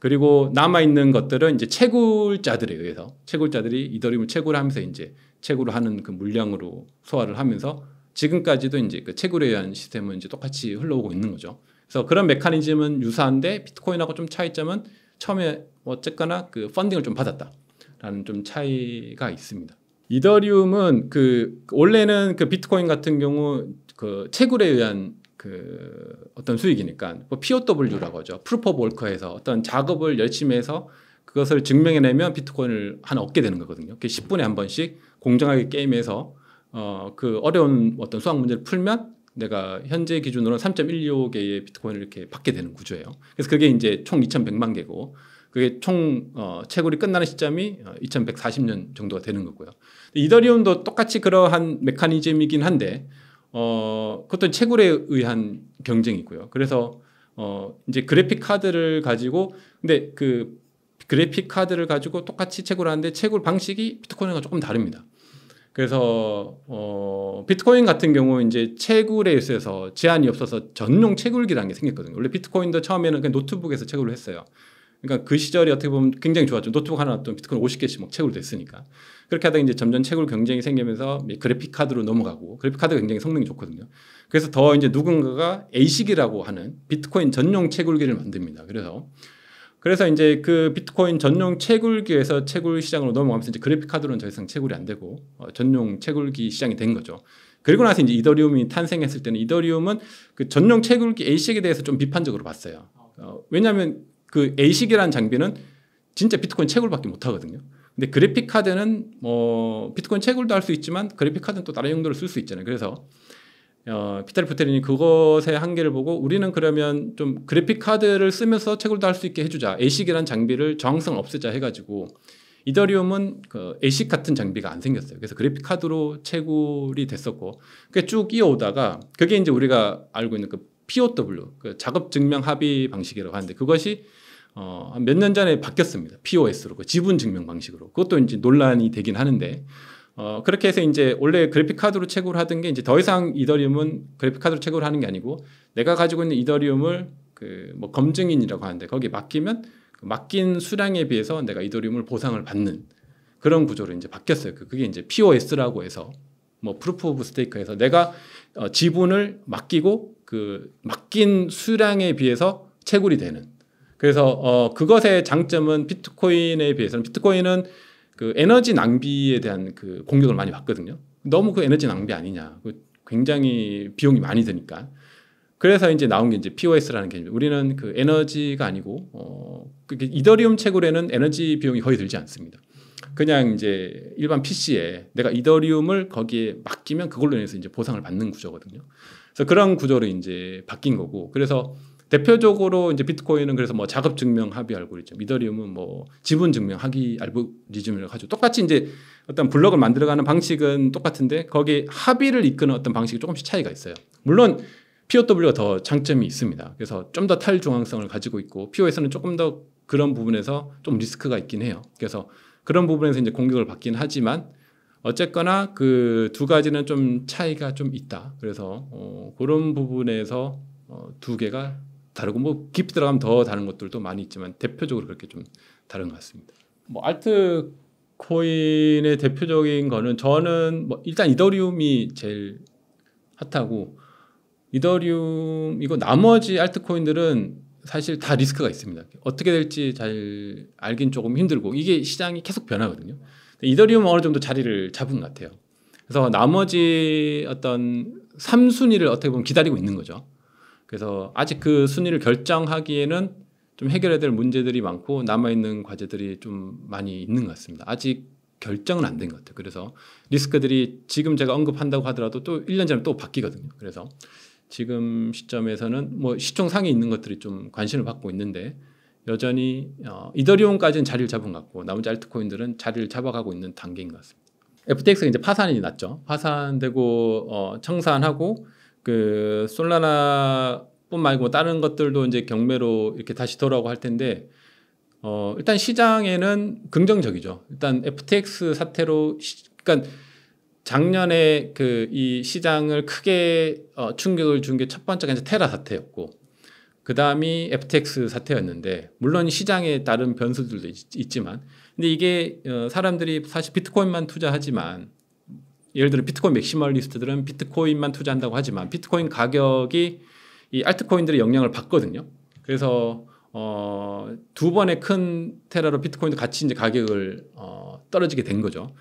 그리고 남아 있는 것들은 이제 채굴자들에 의해서 채굴자들이 이더리움을 채굴하면서 이제 채굴을 하는 그 물량으로 소화를 하면서 지금까지도 이제 그 채굴에 의한 시스템은 이제 똑같이 흘러오고 있는 거죠. 그래서 그런 메커니즘은 유사한데 비트코인하고 좀 차이점은 처음에 어쨌거나 그 펀딩을 좀 받았다라는 좀 차이가 있습니다. 이더리움은 그 원래는 그 비트코인 같은 경우 그 채굴에 의한 그 어떤 수익이니까 뭐 POW라고 하죠. 프루퍼 볼커에서 어떤 작업을 열심히 해서 그것을 증명해내면 비트코인을 하나 얻게 되는 거거든요. 그 10분에 한 번씩 공정하게 게임해서 어, 그 어려운 어떤 수학 문제를 풀면 내가 현재 기준으로는 3.16개의 비트코인을 이렇게 받게 되는 구조예요. 그래서 그게 이제 총 2,100만 개고 그게 총 어, 채굴이 끝나는 시점이 어, 2140년 정도가 되는 거고요. 이더리움도 똑같이 그러한 메커니즘이긴 한데 어, 그것도 채굴에 의한 경쟁이고요. 그래서 어, 이제 그래픽 카드를 가지고 근데 그 그래픽 카드를 가지고 똑같이 채굴하는데 채굴 방식이 비트코인과 조금 다릅니다. 그래서 어 비트코인 같은 경우 이제 채굴에 있어서 제한이 없어서 전용 채굴기라는 게 생겼거든요. 원래 비트코인도 처음에는 그냥 노트북에서 채굴을 했어요. 그러니까 그 시절이 어떻게 보면 굉장히 좋았죠. 노트북 하나 놨던 비트코인 50개씩 막 채굴됐으니까. 그렇게 하다 이제 점점 채굴 경쟁이 생기면서 그래픽 카드로 넘어가고 그래픽 카드가 굉장히 성능이 좋거든요. 그래서 더 이제 누군가가 ASIC이라고 하는 비트코인 전용 채굴기를 만듭니다. 그래서 그래서 이제 그 비트코인 전용 채굴기에서 채굴 시장으로 넘어가면서 이제 그래픽 카드로는 더 이상 채굴이 안 되고 어, 전용 채굴기 시장이 된 거죠. 그리고 나서 이제 이더리움이 탄생했을 때는 이더리움은 그 전용 채굴기 A식에 대해서 좀 비판적으로 봤어요. 어, 왜냐하면 그 A식이라는 장비는 진짜 비트코인 채굴밖에 못 하거든요. 근데 그래픽 카드는 뭐 비트코인 채굴도 할 수 있지만 그래픽 카드는 또 다른 용도로 쓸 수 있잖아요. 그래서 어, 피타리 부테린이 그것의 한계를 보고 우리는 그러면 좀 그래픽 카드를 쓰면서 채굴도 할 수 있게 해주자. a s 이라는 장비를 저성 없애자 해가지고 이더리움은 그 a s 같은 장비가 안 생겼어요. 그래서 그래픽 카드로 채굴이 됐었고 그게 쭉 이어오다가 그게 이제 우리가 알고 있는 그 POW, 그 작업 증명 합의 방식이라고 하는데 그것이 어, 몇 년 전에 바뀌었습니다. POS로, 그 지분 증명 방식으로. 그것도 이제 논란이 되긴 하는데, 어, 그렇게 해서 이제 원래 그래픽카드로 채굴 하던 게 이제 더 이상 이더리움은 그래픽카드로 채굴 하는 게 아니고 내가 가지고 있는 이더리움을 그 뭐 검증인이라고 하는데 거기에 맡기면 그 맡긴 수량에 비해서 내가 이더리움을 보상을 받는 그런 구조로 이제 바뀌었어요. 그, 그게 이제 POS라고 해서 뭐 프루프 오브 스테이크에서 내가 어, 지분을 맡기고 그 맡긴 수량에 비해서 채굴이 되는 그래서 어, 그것의 장점은 비트코인에 비해서는 비트코인은 그 에너지 낭비에 대한 그 공격을 많이 받거든요. 너무 그 에너지 낭비 아니냐. 그 굉장히 비용이 많이 드니까. 그래서 이제 나온 게 이제 POS라는 개념. 우리는 그 에너지가 아니고 어 이더리움 채굴에는 에너지 비용이 거의 들지 않습니다. 그냥 이제 일반 PC에 내가 이더리움을 거기에 맡기면 그걸로 인해서 이제 보상을 받는 구조거든요. 그래서 그런 구조로 이제 바뀐 거고. 그래서 대표적으로 이제 비트코인은 그래서 뭐 자급 증명 합의 알고리즘, 이더리움은 뭐 지분 증명 합의 알고리즘을 가지고 똑같이 이제 어떤 블록을 만들어가는 방식은 똑같은데 거기에 합의를 이끄는 어떤 방식이 조금씩 차이가 있어요. 물론 POW가 더 장점이 있습니다. 그래서 좀 더 탈중앙성을 가지고 있고 PO에서는 조금 더 그런 부분에서 좀 리스크가 있긴 해요. 그래서 그런 부분에서 이제 공격을 받긴 하지만 어쨌거나 그 두 가지는 좀 차이가 좀 있다. 그래서 어, 그런 부분에서 어, 두 개가 다르고 뭐 깊이 들어가면 더 다른 것들도 많이 있지만 대표적으로 그렇게 좀 다른 것 같습니다. 뭐 알트 코인의 대표적인 거는 저는 뭐 일단 이더리움이 제일 핫하고 이더리움 이거 나머지 알트코인들은 사실 다 리스크가 있습니다. 어떻게 될지 잘 알긴 조금 힘들고 이게 시장이 계속 변하거든요. 이더리움은 어느 정도 자리를 잡은 것 같아요. 그래서 나머지 어떤 3순위를 어떻게 보면 기다리고 있는 거죠. 그래서 아직 그 순위를 결정하기에는 좀 해결해야 될 문제들이 많고 남아있는 과제들이 좀 많이 있는 것 같습니다. 아직 결정은 안 된 것 같아요. 그래서 리스크들이 지금 제가 언급한다고 하더라도 또 1년 전에 또 바뀌거든요. 그래서 지금 시점에서는 뭐 시총상에 있는 것들이 좀 관심을 받고 있는데 여전히 어, 이더리움까지는 자리를 잡은 것 같고 나머지 알트코인들은 자리를 잡아가고 있는 단계인 것 같습니다. FTX가 이제 파산이 났죠. 파산되고 어, 청산하고 그 솔라나뿐 말고 다른 것들도 이제 경매로 이렇게 다시 돌아오고 할 텐데 어 일단 시장에는 긍정적이죠. 일단 FTX 사태로 시, 그러니까 작년에 그 이 시장을 크게 어, 충격을 준 게 첫 번째가 이제 테라 사태였고 그 다음이 FTX 사태였는데 물론 시장에 따른 변수들도 있, 있, 지만 근데 이게 어, 사람들이 사실 비트코인만 투자하지만 예를 들어 비트코인 맥시멀리스트들은 비트코인만 투자한다고 하지만 비트코인 가격이 이 알트코인들의 영향을 받거든요. 그래서 어, 두 번의 큰 테러로 비트코인도 같이 이제 가격을 어, 떨어지게 된 거죠.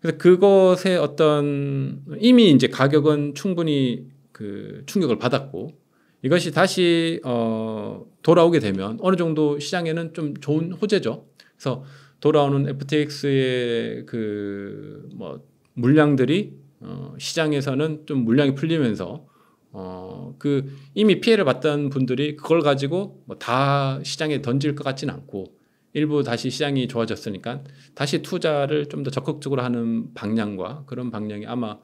그래서 그것에 어떤 이미 이제 가격은 충분히 그 충격을 받았고 이것이 다시 어, 돌아오게 되면 어느 정도 시장에는 좀 좋은 호재죠. 그래서 돌아오는 FTX의 그뭐 물량들이 어, 시장에서는 좀 물량이 풀리면서 어, 그 이미 피해를 봤던 분들이 그걸 가지고 뭐 다 시장에 던질 것 같지는 않고 일부 다시 시장이 좋아졌으니까 다시 투자를 좀 더 적극적으로 하는 방향과 그런 방향이 아마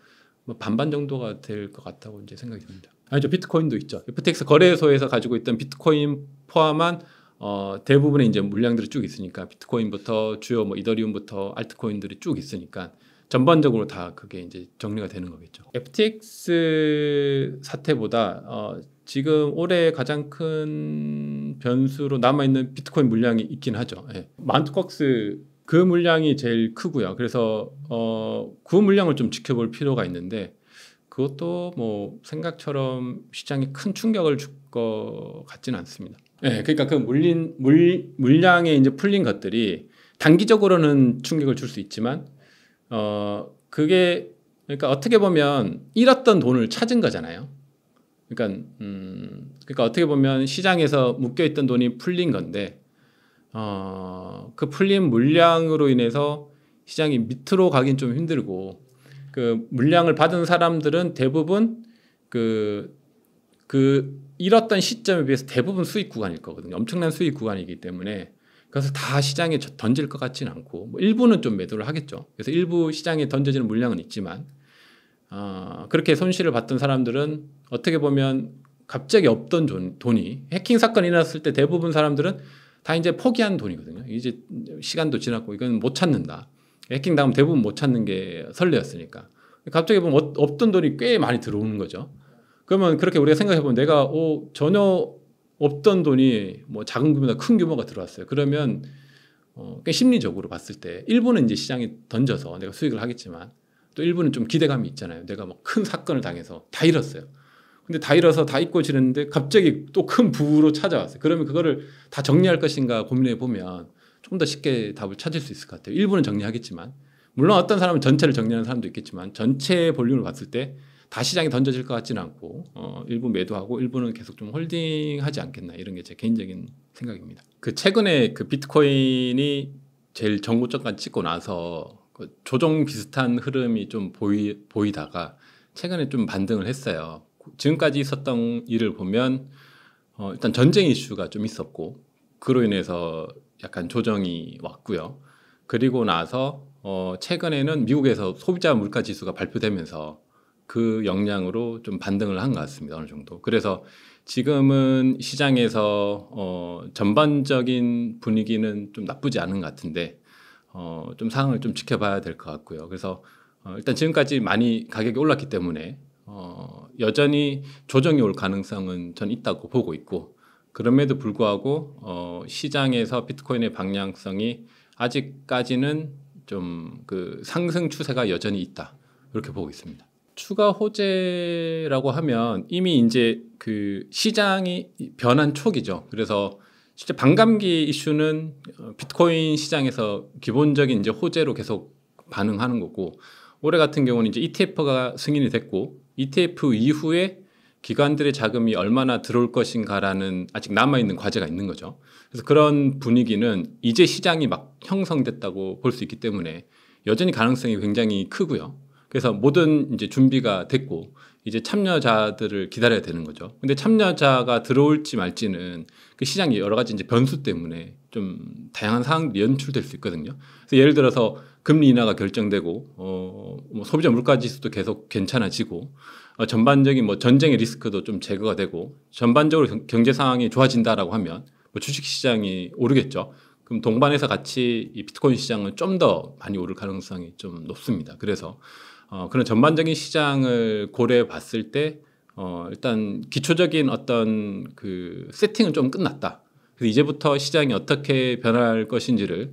뭐 반반 정도가 될 것 같다고 이제 생각이 듭니다. 아니죠 비트코인도 있죠. FTX 거래소에서 가지고 있던 비트코인 포함한 어, 대부분의 이제 물량들이 쭉 있으니까 비트코인부터 주요 뭐 이더리움부터 알트코인들이 쭉 있으니까 전반적으로 다 그게 이제 정리가 되는 거겠죠. FTX 사태보다 어, 지금 올해 가장 큰 변수로 남아 있는 비트코인 물량이 있긴 하죠. 예. 만트꺽스 그 물량이 제일 크고요. 그래서 어, 그 물량을 좀 지켜볼 필요가 있는데 그것도 뭐 생각처럼 시장에 큰 충격을 줄 것 같지는 않습니다. 예, 그러니까 그 물린 물 물량에 이제 풀린 것들이 단기적으로는 충격을 줄 수 있지만 어 그게 그러니까 어떻게 보면 잃었던 돈을 찾은 거잖아요. 그러니까 음 그러니까 어떻게 보면 시장에서 묶여 있던 돈이 풀린 건데 어 그 풀린 물량으로 인해서 시장이 밑으로 가긴 좀 힘들고 그 물량을 받은 사람들은 대부분 그그 그 잃었던 시점에 비해서 대부분 수익 구간일 거거든요. 엄청난 수익 구간이기 때문에 그래서 다 시장에 던질 것 같지는 않고 뭐 일부는 좀 매도를 하겠죠. 그래서 일부 시장에 던져지는 물량은 있지만 어, 그렇게 손실을 봤던 사람들은 어떻게 보면 갑자기 없던 돈, 돈이 해킹 사건이 났을 때 대부분 사람들은 다 이제 포기한 돈이거든요. 이제 시간도 지났고 이건 못 찾는다. 해킹 다음 대부분 못 찾는 게 설레였으니까. 갑자기 보면 없던 돈이 꽤 많이 들어오는 거죠. 그러면 그렇게 우리가 생각해 보면 내가 오, 전혀 없던 돈이 뭐 작은 규모나 큰 규모가 들어왔어요. 그러면 어, 심리적으로 봤을 때 일부는 이제 시장에 던져서 내가 수익을 하겠지만 또 일부는 좀 기대감이 있잖아요. 내가 막큰 사건을 당해서 다 잃었어요. 근데 다 잃어서 다 잊고 지냈는데 갑자기 또 큰 부로 찾아왔어요. 그러면 그거를 다 정리할 것인가 고민해 보면 조더 쉽게 답을 찾을 수 있을 것 같아요. 일부는 정리하겠지만 물론 어떤 사람은 전체를 정리하는 사람도 있겠지만 전체의 볼륨을 봤을 때다 시장에 던져질 것 같지는 않고 어, 일부 매도하고 일부는 계속 좀 홀딩하지 않겠나 이런 게 제 개인적인 생각입니다. 그 최근에 그 비트코인이 제일 정고점까지 찍고 나서 그 조정 비슷한 흐름이 좀 보이, 보이다가 최근에 좀 반등을 했어요. 지금까지 있었던 일을 보면 어, 일단 전쟁 이슈가 좀 있었고 그로 인해서 약간 조정이 왔고요. 그리고 나서 어, 최근에는 미국에서 소비자 물가 지수가 발표되면서 그 역량으로 좀 반등을 한 것 같습니다. 어느 정도. 그래서 지금은 시장에서 어, 전반적인 분위기는 좀 나쁘지 않은 것 같은데 어, 좀 상황을 좀 지켜봐야 될 것 같고요. 그래서 어, 일단 지금까지 많이 가격이 올랐기 때문에 어, 여전히 조정이 올 가능성은 전 있다고 보고 있고 그럼에도 불구하고 어, 시장에서 비트코인의 방향성이 아직까지는 좀 그 상승 추세가 여전히 있다 이렇게 보고 있습니다. 추가 호재라고 하면 이미 이제 그 시장이 변한 초기죠. 그래서 실제 반감기 이슈는 어, 비트코인 시장에서 기본적인 이제 호재로 계속 반응하는 거고 올해 같은 경우는 이제 ETF가 승인이 됐고 ETF 이후에 기관들의 자금이 얼마나 들어올 것인가라는 아직 남아있는 과제가 있는 거죠. 그래서 그런 분위기는 이제 시장이 막 형성됐다고 볼 수 있기 때문에 여전히 가능성이 굉장히 크고요. 그래서 모든 이제 준비가 됐고 이제 참여자들을 기다려야 되는 거죠. 근데 참여자가 들어올지 말지는 그시장이 여러 가지 이제 변수 때문에 좀 다양한 상황들이 연출될 수 있거든요. 그래서 예를 들어서 금리 인하가 결정되고 어, 뭐 소비자 물가 지수도 계속 괜찮아지고 어, 전반적인 뭐 전쟁의 리스크도 좀 제거가 되고 전반적으로 경, 경제 상황이 좋아진다라고 하면 뭐 주식 시장이 오르겠죠. 그럼 동반해서 같이 이 비트코인 시장은 좀 더 많이 오를 가능성이 좀 높습니다. 그래서 어, 그런 전반적인 시장을 고려해 봤을 때 어, 일단 기초적인 어떤 그 세팅은 좀 끝났다. 그래서 이제부터 시장이 어떻게 변할 것인지를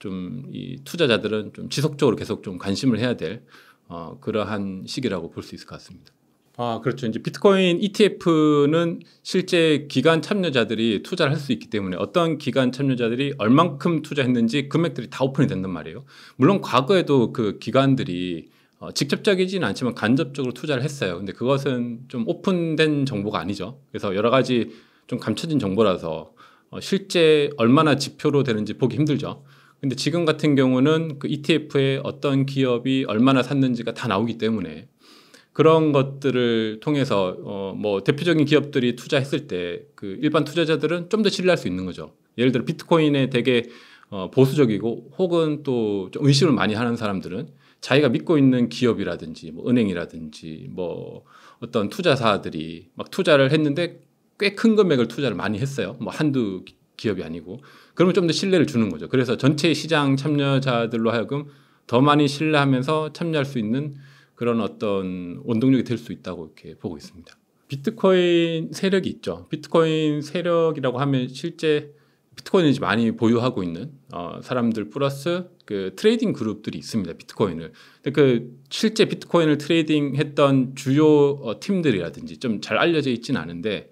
좀 이 투자자들은 좀 지속적으로 계속 좀 관심을 해야 될 어, 그러한 시기라고 볼 수 있을 것 같습니다. 아, 그렇죠. 이제 비트코인 ETF는 실제 기관 참여자들이 투자를 할 수 있기 때문에 어떤 기관 참여자들이 얼만큼 투자했는지 금액들이 다 오픈이 된단 말이에요. 물론 과거에도 그 기관들이 어, 직접적이진 않지만 간접적으로 투자를 했어요. 근데 그것은 좀 오픈된 정보가 아니죠. 그래서 여러 가지 좀 감춰진 정보라서 어, 실제 얼마나 지표로 되는지 보기 힘들죠. 근데 지금 같은 경우는 그 ETF에 어떤 기업이 얼마나 샀는지가 다 나오기 때문에 그런 것들을 통해서 어, 뭐 대표적인 기업들이 투자했을 때 그 일반 투자자들은 좀 더 신뢰할 수 있는 거죠. 예를 들어 비트코인에 되게 어, 보수적이고 혹은 또 의심을 많이 하는 사람들은 자기가 믿고 있는 기업이라든지 뭐 은행이라든지 뭐 어떤 투자사들이 막 투자를 했는데 꽤 큰 금액을 투자를 많이 했어요. 뭐 한두 기업이 아니고 그러면 좀 더 신뢰를 주는 거죠. 그래서 전체 시장 참여자들로 하여금 더 많이 신뢰하면서 참여할 수 있는 그런 어떤 원동력이 될 수 있다고 이렇게 보고 있습니다. 비트코인 세력이 있죠. 비트코인 세력이라고 하면 실제 비트코인을 많이 보유하고 있는 어, 사람들 플러스 그 트레이딩 그룹들이 있습니다. 비트코인을. 근데 그 실제 비트코인을 트레이딩했던 주요 어, 팀들이라든지 좀 잘 알려져 있지는 않은데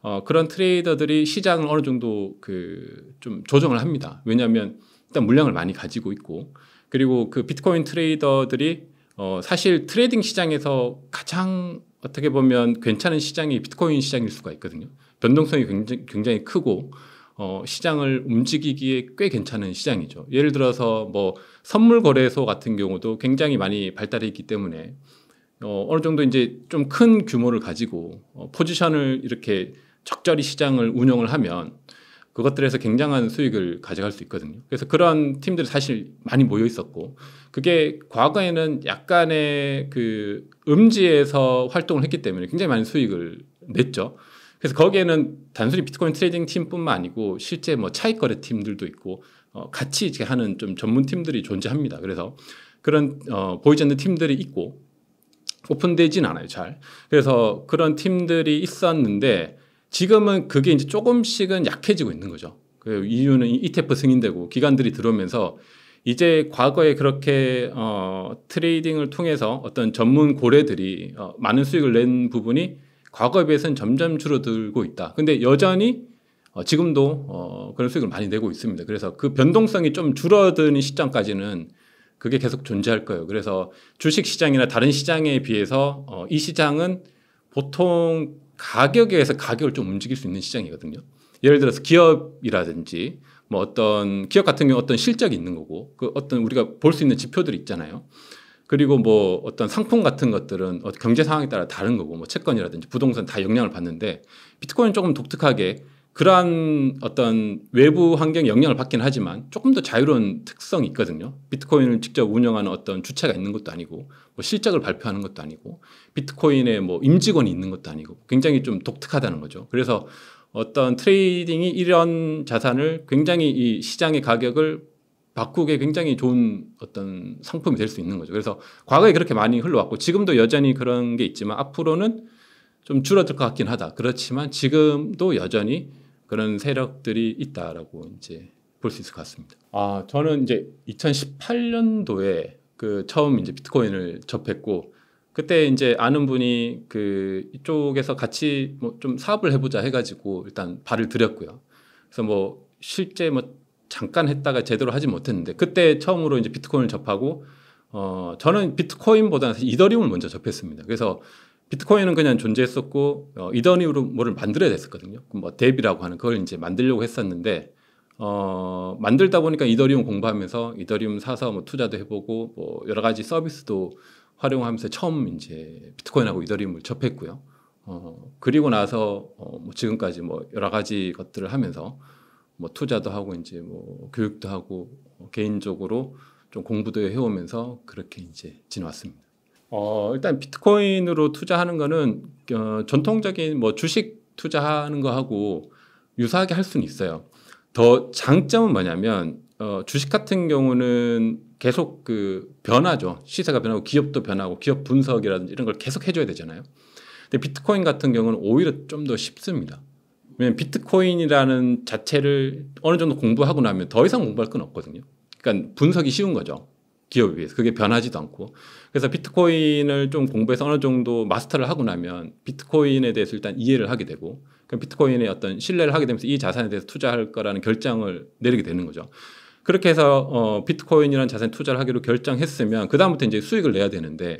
어, 그런 트레이더들이 시장을 어느 정도 그 좀 조정을 합니다. 왜냐하면 일단 물량을 많이 가지고 있고 그리고 그 비트코인 트레이더들이 어, 사실 트레이딩 시장에서 가장 어떻게 보면 괜찮은 시장이 비트코인 시장일 수가 있거든요. 변동성이 굉장히, 굉장히 크고 어, 시장을 움직이기에 꽤 괜찮은 시장이죠. 예를 들어서 뭐 선물 거래소 같은 경우도 굉장히 많이 발달해 있기 때문에 어, 어느 정도 이제 좀 큰 규모를 가지고 어, 포지션을 이렇게 적절히 시장을 운영을 하면 그것들에서 굉장한 수익을 가져갈 수 있거든요. 그래서 그런 팀들이 사실 많이 모여 있었고 그게 과거에는 약간의 그 음지에서 활동을 했기 때문에 굉장히 많은 수익을 냈죠. 그래서 거기에는 단순히 비트코인 트레이딩 팀뿐만 아니고 실제 뭐 차익 거래 팀들도 있고 어, 같이 이렇게 하는 좀 전문 팀들이 존재합니다. 그래서 그런 어, 보이지 않는 팀들이 있고 오픈되진 않아요, 잘. 그래서 그런 팀들이 있었는데 지금은 그게 이제 조금씩은 약해지고 있는 거죠. 그 이유는 이테프 승인되고 기관들이 들어오면서 이제 과거에 그렇게 어, 트레이딩을 통해서 어떤 전문 고래들이 어, 많은 수익을 낸 부분이 과거에 비해서는 점점 줄어들고 있다. 근데 여전히 어, 지금도 어, 그런 수익을 많이 내고 있습니다. 그래서 그 변동성이 좀 줄어드는 시점까지는 그게 계속 존재할 거예요. 그래서 주식 시장이나 다른 시장에 비해서 어, 이 시장은 보통 가격에 의해서 가격을 좀 움직일 수 있는 시장이거든요. 예를 들어서 기업이라든지 뭐 어떤 기업 같은 경우 어떤 실적이 있는 거고 그 어떤 우리가 볼 수 있는 지표들이 있잖아요. 그리고 뭐 어떤 상품 같은 것들은 어, 경제 상황에 따라 다른 거고 뭐 채권이라든지 부동산 다 영향을 받는데 비트코인은 조금 독특하게 그러한 어떤 외부 환경 영향을 받긴 하지만 조금 더 자유로운 특성이 있거든요. 비트코인을 직접 운영하는 어떤 주체가 있는 것도 아니고 뭐 실적을 발표하는 것도 아니고 비트코인에 뭐 임직원이 있는 것도 아니고 굉장히 좀 독특하다는 거죠. 그래서 어떤 트레이딩이 이런 자산을 굉장히 이 시장의 가격을 바꾸기에 굉장히 좋은 어떤 상품이 될 수 있는 거죠. 그래서 과거에 그렇게 많이 흘러왔고 지금도 여전히 그런 게 있지만 앞으로는 좀 줄어들 것 같긴 하다. 그렇지만 지금도 여전히 그런 세력들이 있다라고 이제 볼 수 있을 것 같습니다. 아, 저는 이제 2018년도에 그 처음 이제 비트코인을 접했고 그때 이제 아는 분이 그 이쪽에서 같이 뭐 좀 사업을 해보자 해가지고 일단 발을 들였고요. 그래서 뭐 실제 뭐 잠깐 했다가 제대로 하지 못했는데 그때 처음으로 이제 비트코인을 접하고 어 저는 비트코인보다는 이더리움을 먼저 접했습니다. 그래서 비트코인은 그냥 존재했었고 어, 이더리움을 만들어야 됐었거든요. 뭐뎁비라고 하는 그걸 이제 만들려고 했었는데 어 만들다 보니까 이더리움 공부하면서 이더리움 사서 뭐 투자도 해보고 뭐 여러 가지 서비스도 활용하면서 처음 이제 비트코인하고 이더리움을 접했고요. 어 그리고 나서 어뭐 지금까지 뭐 여러 가지 것들을 하면서 뭐 투자도 하고 이제 뭐 교육도 하고 개인적으로 좀 공부도 해오면서 그렇게 이제 지나왔습니다. 어, 일단 비트코인으로 투자하는 거는 어, 전통적인 뭐 주식 투자하는 거하고 유사하게 할 수는 있어요. 더 장점은 뭐냐면 어, 주식 같은 경우는 계속 그 변하죠. 시세가 변하고 기업도 변하고 기업 분석이라든지 이런 걸 계속 해줘야 되잖아요. 근데 비트코인 같은 경우는 오히려 좀 더 쉽습니다. 왜냐면 비트코인이라는 자체를 어느 정도 공부하고 나면 더 이상 공부할 건 없거든요. 그러니까 분석이 쉬운 거죠. 기업에 비해서. 그게 변하지도 않고. 그래서 비트코인을 좀 공부해서 어느 정도 마스터를 하고 나면 비트코인에 대해서 일단 이해를 하게 되고 그럼 비트코인의 어떤 신뢰를 하게 되면서 이 자산에 대해서 투자할 거라는 결정을 내리게 되는 거죠. 그렇게 해서 어, 비트코인이라는 자산에 투자를 하기로 결정했으면 그다음부터 이제 수익을 내야 되는데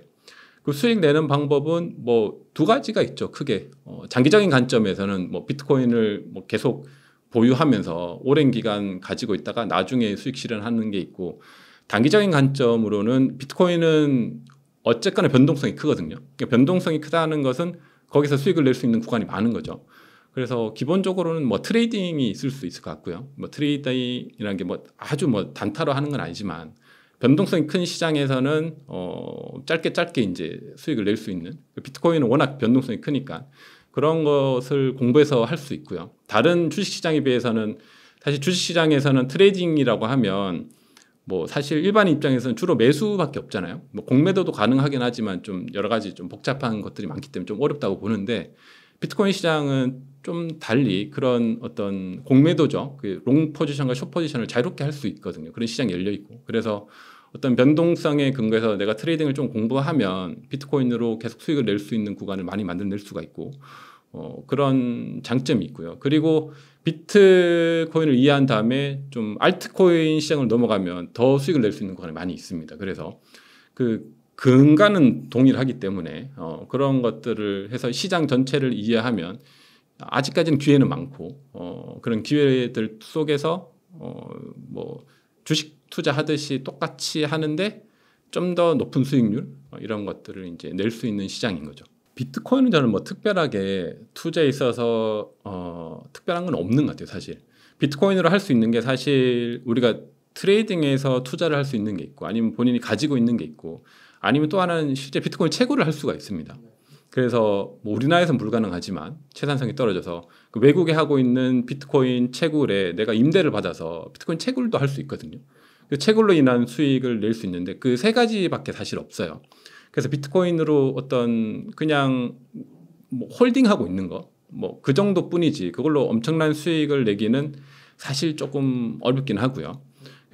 그 수익 내는 방법은 뭐 두 가지가 있죠. 크게 어, 장기적인 관점에서는 뭐 비트코인을 뭐 계속 보유하면서 오랜 기간 가지고 있다가 나중에 수익 실현하는 게 있고 단기적인 관점으로는 비트코인은 어쨌거나 변동성이 크거든요. 그러니까 변동성이 크다는 것은 거기서 수익을 낼 수 있는 구간이 많은 거죠. 그래서 기본적으로는 뭐 트레이딩이 있을 수 있을 것 같고요. 뭐 트레이딩이라는 게 뭐 아주 뭐 단타로 하는 건 아니지만 변동성이 큰 시장에서는 어 짧게 짧게 이제 수익을 낼 수 있는 비트코인은 워낙 변동성이 크니까 그런 것을 공부해서 할 수 있고요. 다른 주식 시장에 비해서는 사실 주식 시장에서는 트레이딩이라고 하면 뭐 사실 일반 입장에서는 주로 매수밖에 없잖아요. 뭐 공매도도 가능하긴 하지만 좀 여러 가지 좀 복잡한 것들이 많기 때문에 좀 어렵다고 보는데 비트코인 시장은 좀 달리 그런 어떤 공매도죠. 그롱 포지션과 숏 포지션을 자유롭게 할 수 있거든요. 그런 시장이 열려 있고. 그래서 어떤 변동성에 근거해서 내가 트레이딩을 좀 공부하면 비트코인으로 계속 수익을 낼 수 있는 구간을 많이 만들어낼 수가 있고 어, 그런 장점이 있고요. 그리고 비트코인을 이해한 다음에 좀 알트코인 시장을 넘어가면 더 수익을 낼 수 있는 구간이 많이 있습니다. 그래서 그 근간은 동일하기 때문에 어, 그런 것들을 해서 시장 전체를 이해하면 아직까지는 기회는 많고 어, 그런 기회들 속에서 어, 뭐 주식 투자하듯이 똑같이 하는데 좀 더 높은 수익률 어, 이런 것들을 이제 낼 수 있는 시장인 거죠. 비트코인은 저는 뭐 특별하게 투자에 있어서 어, 특별한 건 없는 것 같아요, 사실. 비트코인으로 할 수 있는 게 사실 우리가 트레이딩에서 투자를 할 수 있는 게 있고 아니면 본인이 가지고 있는 게 있고 아니면 또 하나는 실제 비트코인 채굴을 할 수가 있습니다. 그래서 뭐 우리나라에서는 불가능하지만 채산성이 떨어져서 그 외국에 하고 있는 비트코인 채굴에 내가 임대를 받아서 비트코인 채굴도 할 수 있거든요. 그 채굴로 인한 수익을 낼 수 있는데 그 세 가지밖에 사실 없어요. 그래서 비트코인으로 어떤 그냥 뭐 홀딩하고 있는 거 뭐 그 정도뿐이지 그걸로 엄청난 수익을 내기는 사실 조금 어렵긴 하고요.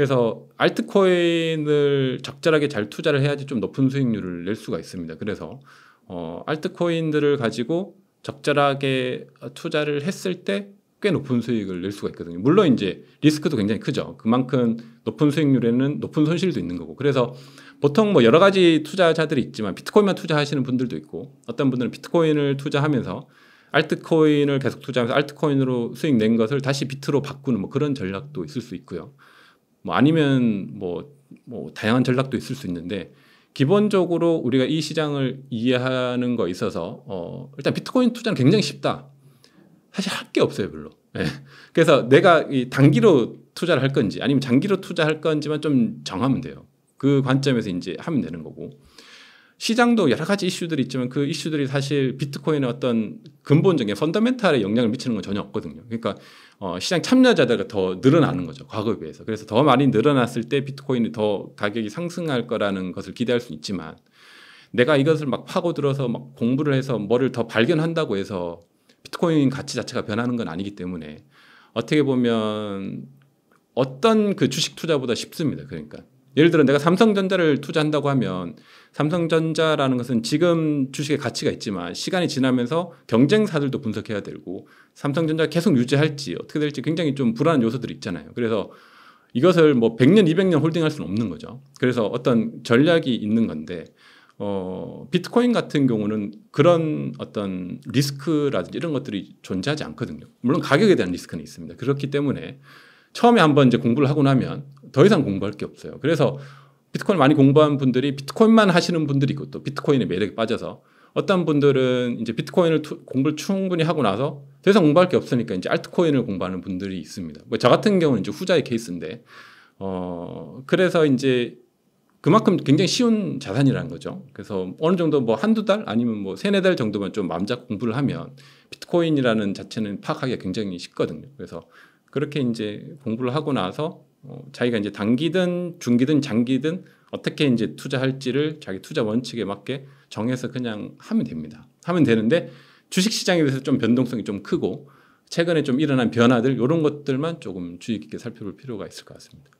그래서 알트코인을 적절하게 잘 투자를 해야지 좀 높은 수익률을 낼 수가 있습니다. 그래서 어, 알트코인들을 가지고 적절하게 투자를 했을 때 꽤 높은 수익을 낼 수가 있거든요. 물론 이제 리스크도 굉장히 크죠. 그만큼 높은 수익률에는 높은 손실도 있는 거고. 그래서 보통 뭐 여러 가지 투자자들이 있지만 비트코인만 투자하시는 분들도 있고 어떤 분들은 비트코인을 투자하면서 알트코인을 계속 투자하면서 알트코인으로 수익 낸 것을 다시 비트로 바꾸는 뭐 그런 전략도 있을 수 있고요. 뭐 아니면 뭐, 뭐 다양한 전략도 있을 수 있는데 기본적으로 우리가 이 시장을 이해하는 거 있어서 어, 일단 비트코인 투자는 굉장히 쉽다. 사실 할 게 없어요 별로. 네. 그래서 내가 이 단기로 투자를 할 건지 아니면 장기로 투자할 건지만 좀 정하면 돼요. 그 관점에서 이제 하면 되는 거고. 시장도 여러 가지 이슈들이 있지만 그 이슈들이 사실 비트코인의 어떤 근본적인 펀더멘탈에 영향을 미치는 건 전혀 없거든요. 그러니까 어, 시장 참여자들이 더 늘어나는 거죠. 과거에 비해서. 그래서 더 많이 늘어났을 때 비트코인이 더 가격이 상승할 거라는 것을 기대할 수 있지만 내가 이것을 막 파고들어서 막 공부를 해서 뭐를 더 발견한다고 해서 비트코인 가치 자체가 변하는 건 아니기 때문에 어떻게 보면 어떤 그 주식 투자보다 쉽습니다. 그러니까 예를 들어 내가 삼성전자를 투자한다고 하면 삼성전자라는 것은 지금 주식의 가치가 있지만 시간이 지나면서 경쟁사들도 분석해야 되고 삼성전자 계속 유지할지 어떻게 될지 굉장히 좀 불안한 요소들이 있잖아요. 그래서 이것을 뭐 100년, 200년 홀딩할 수는 없는 거죠. 그래서 어떤 전략이 있는 건데 어, 비트코인 같은 경우는 그런 어떤 리스크라든지 이런 것들이 존재하지 않거든요. 물론 가격에 대한 리스크는 있습니다. 그렇기 때문에 처음에 한번 이제 공부를 하고 나면 더 이상 공부할 게 없어요. 그래서 비트코인 많이 공부한 분들이 비트코인만 하시는 분들이 있고 또 비트코인의 매력에 빠져서 어떤 분들은 이제 비트코인을 투, 공부를 충분히 하고 나서 더 이상 공부할 게 없으니까 이제 알트코인을 공부하는 분들이 있습니다. 뭐 저 같은 경우는 이제 후자의 케이스인데 어 그래서 이제 그만큼 굉장히 쉬운 자산이라는 거죠. 그래서 어느 정도 뭐 한두 달 아니면 뭐 세네 달 정도만 좀맘 잡고 공부를 하면 비트코인이라는 자체는 파악하기가 굉장히 쉽거든요. 그래서 그렇게 이제 공부를 하고 나서 어, 자기가 이제 단기든 중기든 장기든 어떻게 이제 투자할지를 자기 투자 원칙에 맞게 정해서 그냥 하면 됩니다. 하면 되는데 주식 시장에 대해서 좀 변동성이 좀 크고 최근에 좀 일어난 변화들 이런 것들만 조금 주의 깊게 살펴볼 필요가 있을 것 같습니다.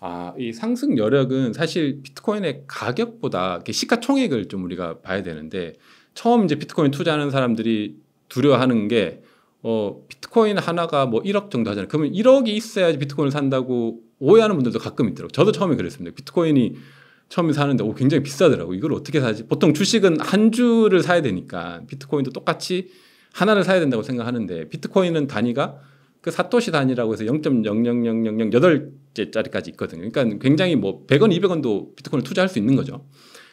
아, 이 상승 여력은 사실 비트코인의 가격보다 시가총액을 좀 우리가 봐야 되는데 처음 이제 비트코인 투자하는 사람들이 두려워하는 게 어, 비트코인 하나가 뭐 1억 정도 하잖아요. 그러면 1억이 있어야지 비트코인을 산다고 오해하는 분들도 가끔 있더라고요. 저도 처음에 그랬습니다. 비트코인이 처음에 사는데 오, 굉장히 비싸더라고요. 이걸 어떻게 사지? 보통 주식은 한 주를 사야 되니까 비트코인도 똑같이 하나를 사야 된다고 생각하는데 비트코인은 단위가 그 사토시 단위라고 해서 0.00008짜리까지 째 있거든요. 그러니까 굉장히 뭐 100원, 200원도 비트코인을 투자할 수 있는 거죠.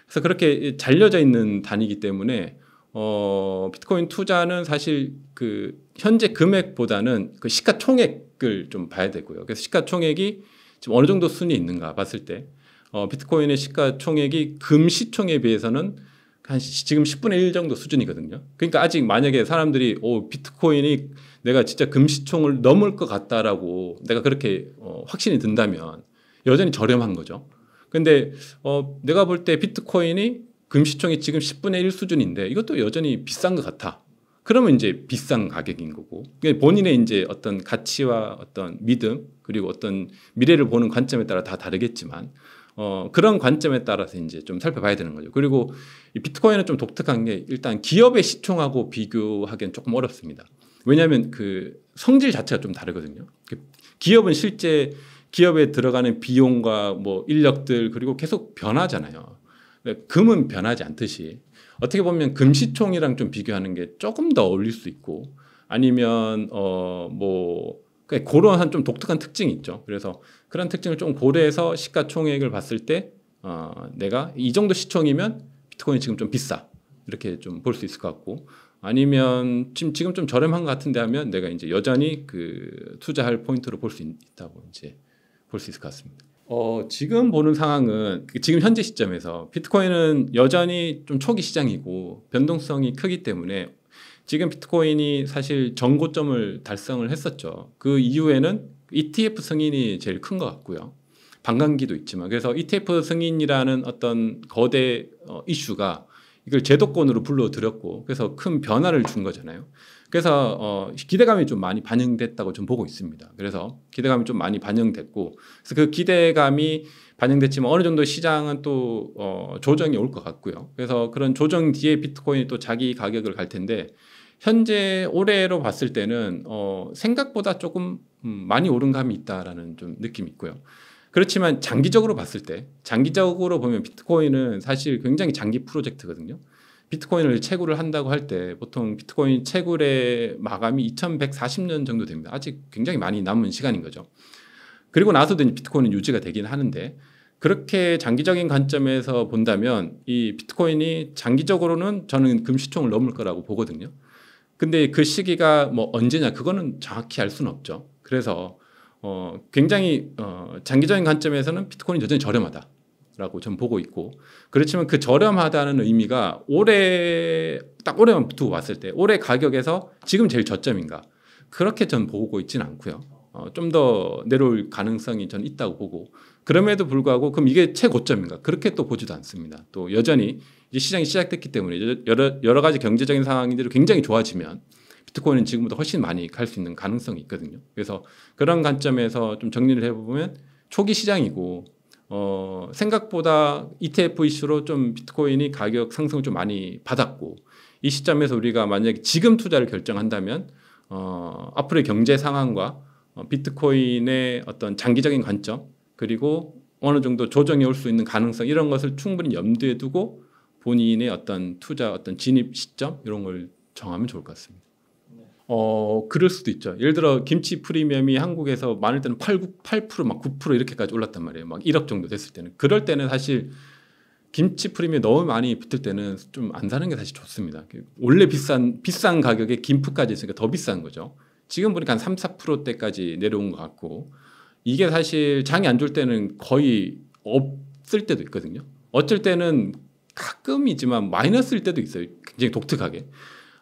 그래서 그렇게 잘려져 있는 단위이기 때문에 어, 비트코인 투자는 사실 그 현재 금액보다는 그 시가총액 가격을 좀 봐야 되고요. 그래서 시가총액이 지금 어느 정도 순위 있는가 봤을 때 어, 비트코인의 시가총액이 금시총에 비해서는 한 지금 10분의 1 정도 수준이거든요. 그러니까 아직 만약에 사람들이 오 비트코인이 내가 진짜 금시총을 넘을 것 같다라고 내가 그렇게 어, 확신이 든다면 여전히 저렴한 거죠. 근데 어, 내가 볼 때 비트코인이 금시총이 지금 10분의 1 수준인데 이것도 여전히 비싼 것 같아. 그러면 이제 비싼 가격인 거고 그러니까 본인의 이제 어떤 가치와 어떤 믿음 그리고 어떤 미래를 보는 관점에 따라 다 다르겠지만 어, 그런 관점에 따라서 이제 좀 살펴봐야 되는 거죠. 그리고 이 비트코인은 좀 독특한 게 일단 기업의 시총하고 비교하기엔 조금 어렵습니다. 왜냐하면 그 성질 자체가 좀 다르거든요. 그 기업은 실제 기업에 들어가는 비용과 뭐 인력들 그리고 계속 변하잖아요. 그러니까 금은 변하지 않듯이 어떻게 보면 금시총이랑 좀 비교하는 게 조금 더 어울릴 수 있고 아니면 어뭐 그러니까 그런 한 좀 독특한 특징이 있죠. 그래서 그런 특징을 좀 고려해서 시가총액을 봤을 때 어, 내가 이 정도 시총이면 비트코인이 지금 좀 비싸 이렇게 좀 볼 수 있을 것 같고 아니면 지금 지금 좀 저렴한 것 같은데 하면 내가 이제 여전히 그 투자할 포인트로 볼 수 있다고 이제 볼 수 있을 것 같습니다. 어, 지금 보는 상황은 그 지금 현재 시점에서 비트코인은 여전히 좀 초기 시장이고 변동성이 크기 때문에 지금 비트코인이 사실 전고점을 달성을 했었죠. 그 이후에는 ETF 승인이 제일 큰 것 같고요. 반감기도 있지만 그래서 ETF 승인이라는 어떤 거대 어, 이슈가 이걸 제도권으로 불러들였고 그래서 큰 변화를 준 거잖아요. 그래서 어, 기대감이 좀 많이 반영됐다고 좀 보고 있습니다. 그래서 기대감이 좀 많이 반영됐고 그래서 그 기대감이 반영됐지만 어느 정도 시장은 또 어, 조정이 올 것 같고요. 그래서 그런 조정 뒤에 비트코인이 또 자기 가격을 갈 텐데 현재 올해로 봤을 때는 어, 생각보다 조금 음, 많이 오른 감이 있다라는 좀 느낌이 있고요. 그렇지만 장기적으로 봤을 때 장기적으로 보면 비트코인은 사실 굉장히 장기 프로젝트거든요. 비트코인을 채굴을 한다고 할 때 보통 비트코인 채굴의 마감이 2140년 정도 됩니다. 아직 굉장히 많이 남은 시간인 거죠. 그리고 나서도 비트코인은 유지가 되긴 하는데 그렇게 장기적인 관점에서 본다면 이 비트코인이 장기적으로는 저는 금시총을 넘을 거라고 보거든요. 근데 그 시기가 뭐 언제냐 그거는 정확히 알 수는 없죠. 그래서 어, 굉장히 어, 장기적인 관점에서는 비트코인이 여전히 저렴하다. 라고 전 보고 있고 그렇지만 그 저렴하다는 의미가 올해 딱 올해만 두고 왔을 때 올해 가격에서 지금 제일 저점인가 그렇게 전 보고 있지는 않고요 어, 좀 더 내려올 가능성이 전 있다고 보고 그럼에도 불구하고 그럼 이게 최고점인가 그렇게 또 보지도 않습니다 또 여전히 이제 시장이 시작됐기 때문에 여러, 여러 가지 경제적인 상황들이 굉장히 좋아지면 비트코인은 지금보다 훨씬 많이 갈 수 있는 가능성이 있거든요. 그래서 그런 관점에서 좀 정리를 해보면 초기 시장이고 어, 생각보다 ETF 이슈로 좀 비트코인이 가격 상승을 좀 많이 받았고 이 시점에서 우리가 만약에 지금 투자를 결정한다면 어, 앞으로의 경제 상황과 어, 비트코인의 어떤 장기적인 관점 그리고 어느 정도 조정이 올 수 있는 가능성 이런 것을 충분히 염두에 두고 본인의 어떤 투자 어떤 진입 시점 이런 걸 정하면 좋을 것 같습니다. 어, 그럴 수도 있죠. 예를 들어 김치 프리미엄이 한국에서 많을 때는 8, 9, 8%막 9% 이렇게까지 올랐단 말이에요. 막 1억 정도 됐을 때는. 그럴 때는 사실 김치 프리미엄 너무 많이 붙을 때는 좀 안 사는 게 사실 좋습니다. 그 원래 비싼 비싼 가격에 김프까지 있으니까 더 비싼 거죠. 지금 보니까 한 3, 4%대까지 내려온 것 같고 이게 사실 장이 안 좋을 때는 거의 없을 때도 있거든요. 어쩔 때는 가끔이지만 마이너스일 때도 있어요. 굉장히 독특하게.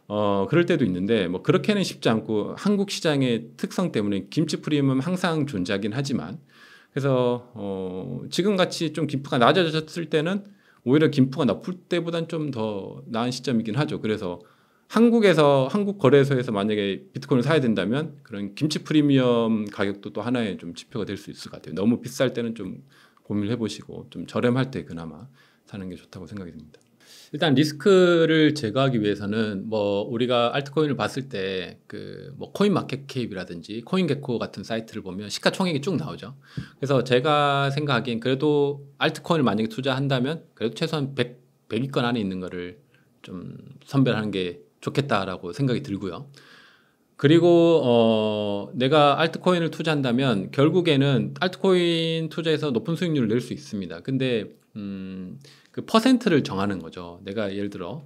어, 그럴 때도 있는데 뭐 그렇게는 쉽지 않고 한국 시장의 특성 때문에 김치 프리미엄 항상 존재하긴 하지만 그래서 어, 지금 같이 좀 김프가 낮아졌을 때는 오히려 김프가 나쁠 때보단 좀 더 나은 시점이긴 하죠. 그래서 한국에서 한국 거래소에서 만약에 비트코인을 사야 된다면 그런 김치 프리미엄 가격도 또 하나의 좀 지표가 될 수 있을 것 같아요. 너무 비쌀 때는 좀 고민을 해보시고 좀 저렴할 때 그나마 사는 게 좋다고 생각이 듭니다. 일단 리스크를 제거하기 위해서는 뭐 우리가 알트코인을 봤을 때 그 뭐 코인 마켓캡이라든지 코인개코 같은 사이트를 보면 시가총액이 쭉 나오죠. 그래서 제가 생각하기엔 그래도 알트코인을 만약에 투자한다면 그래도 최소한 100, 100위권 안에 있는 거를 좀 선별하는 게 좋겠다라고 생각이 들고요. 그리고 어 내가 알트코인을 투자한다면 결국에는 알트코인 투자에서 높은 수익률을 낼 수 있습니다. 근데 음그 퍼센트를 정하는 거죠. 내가 예를 들어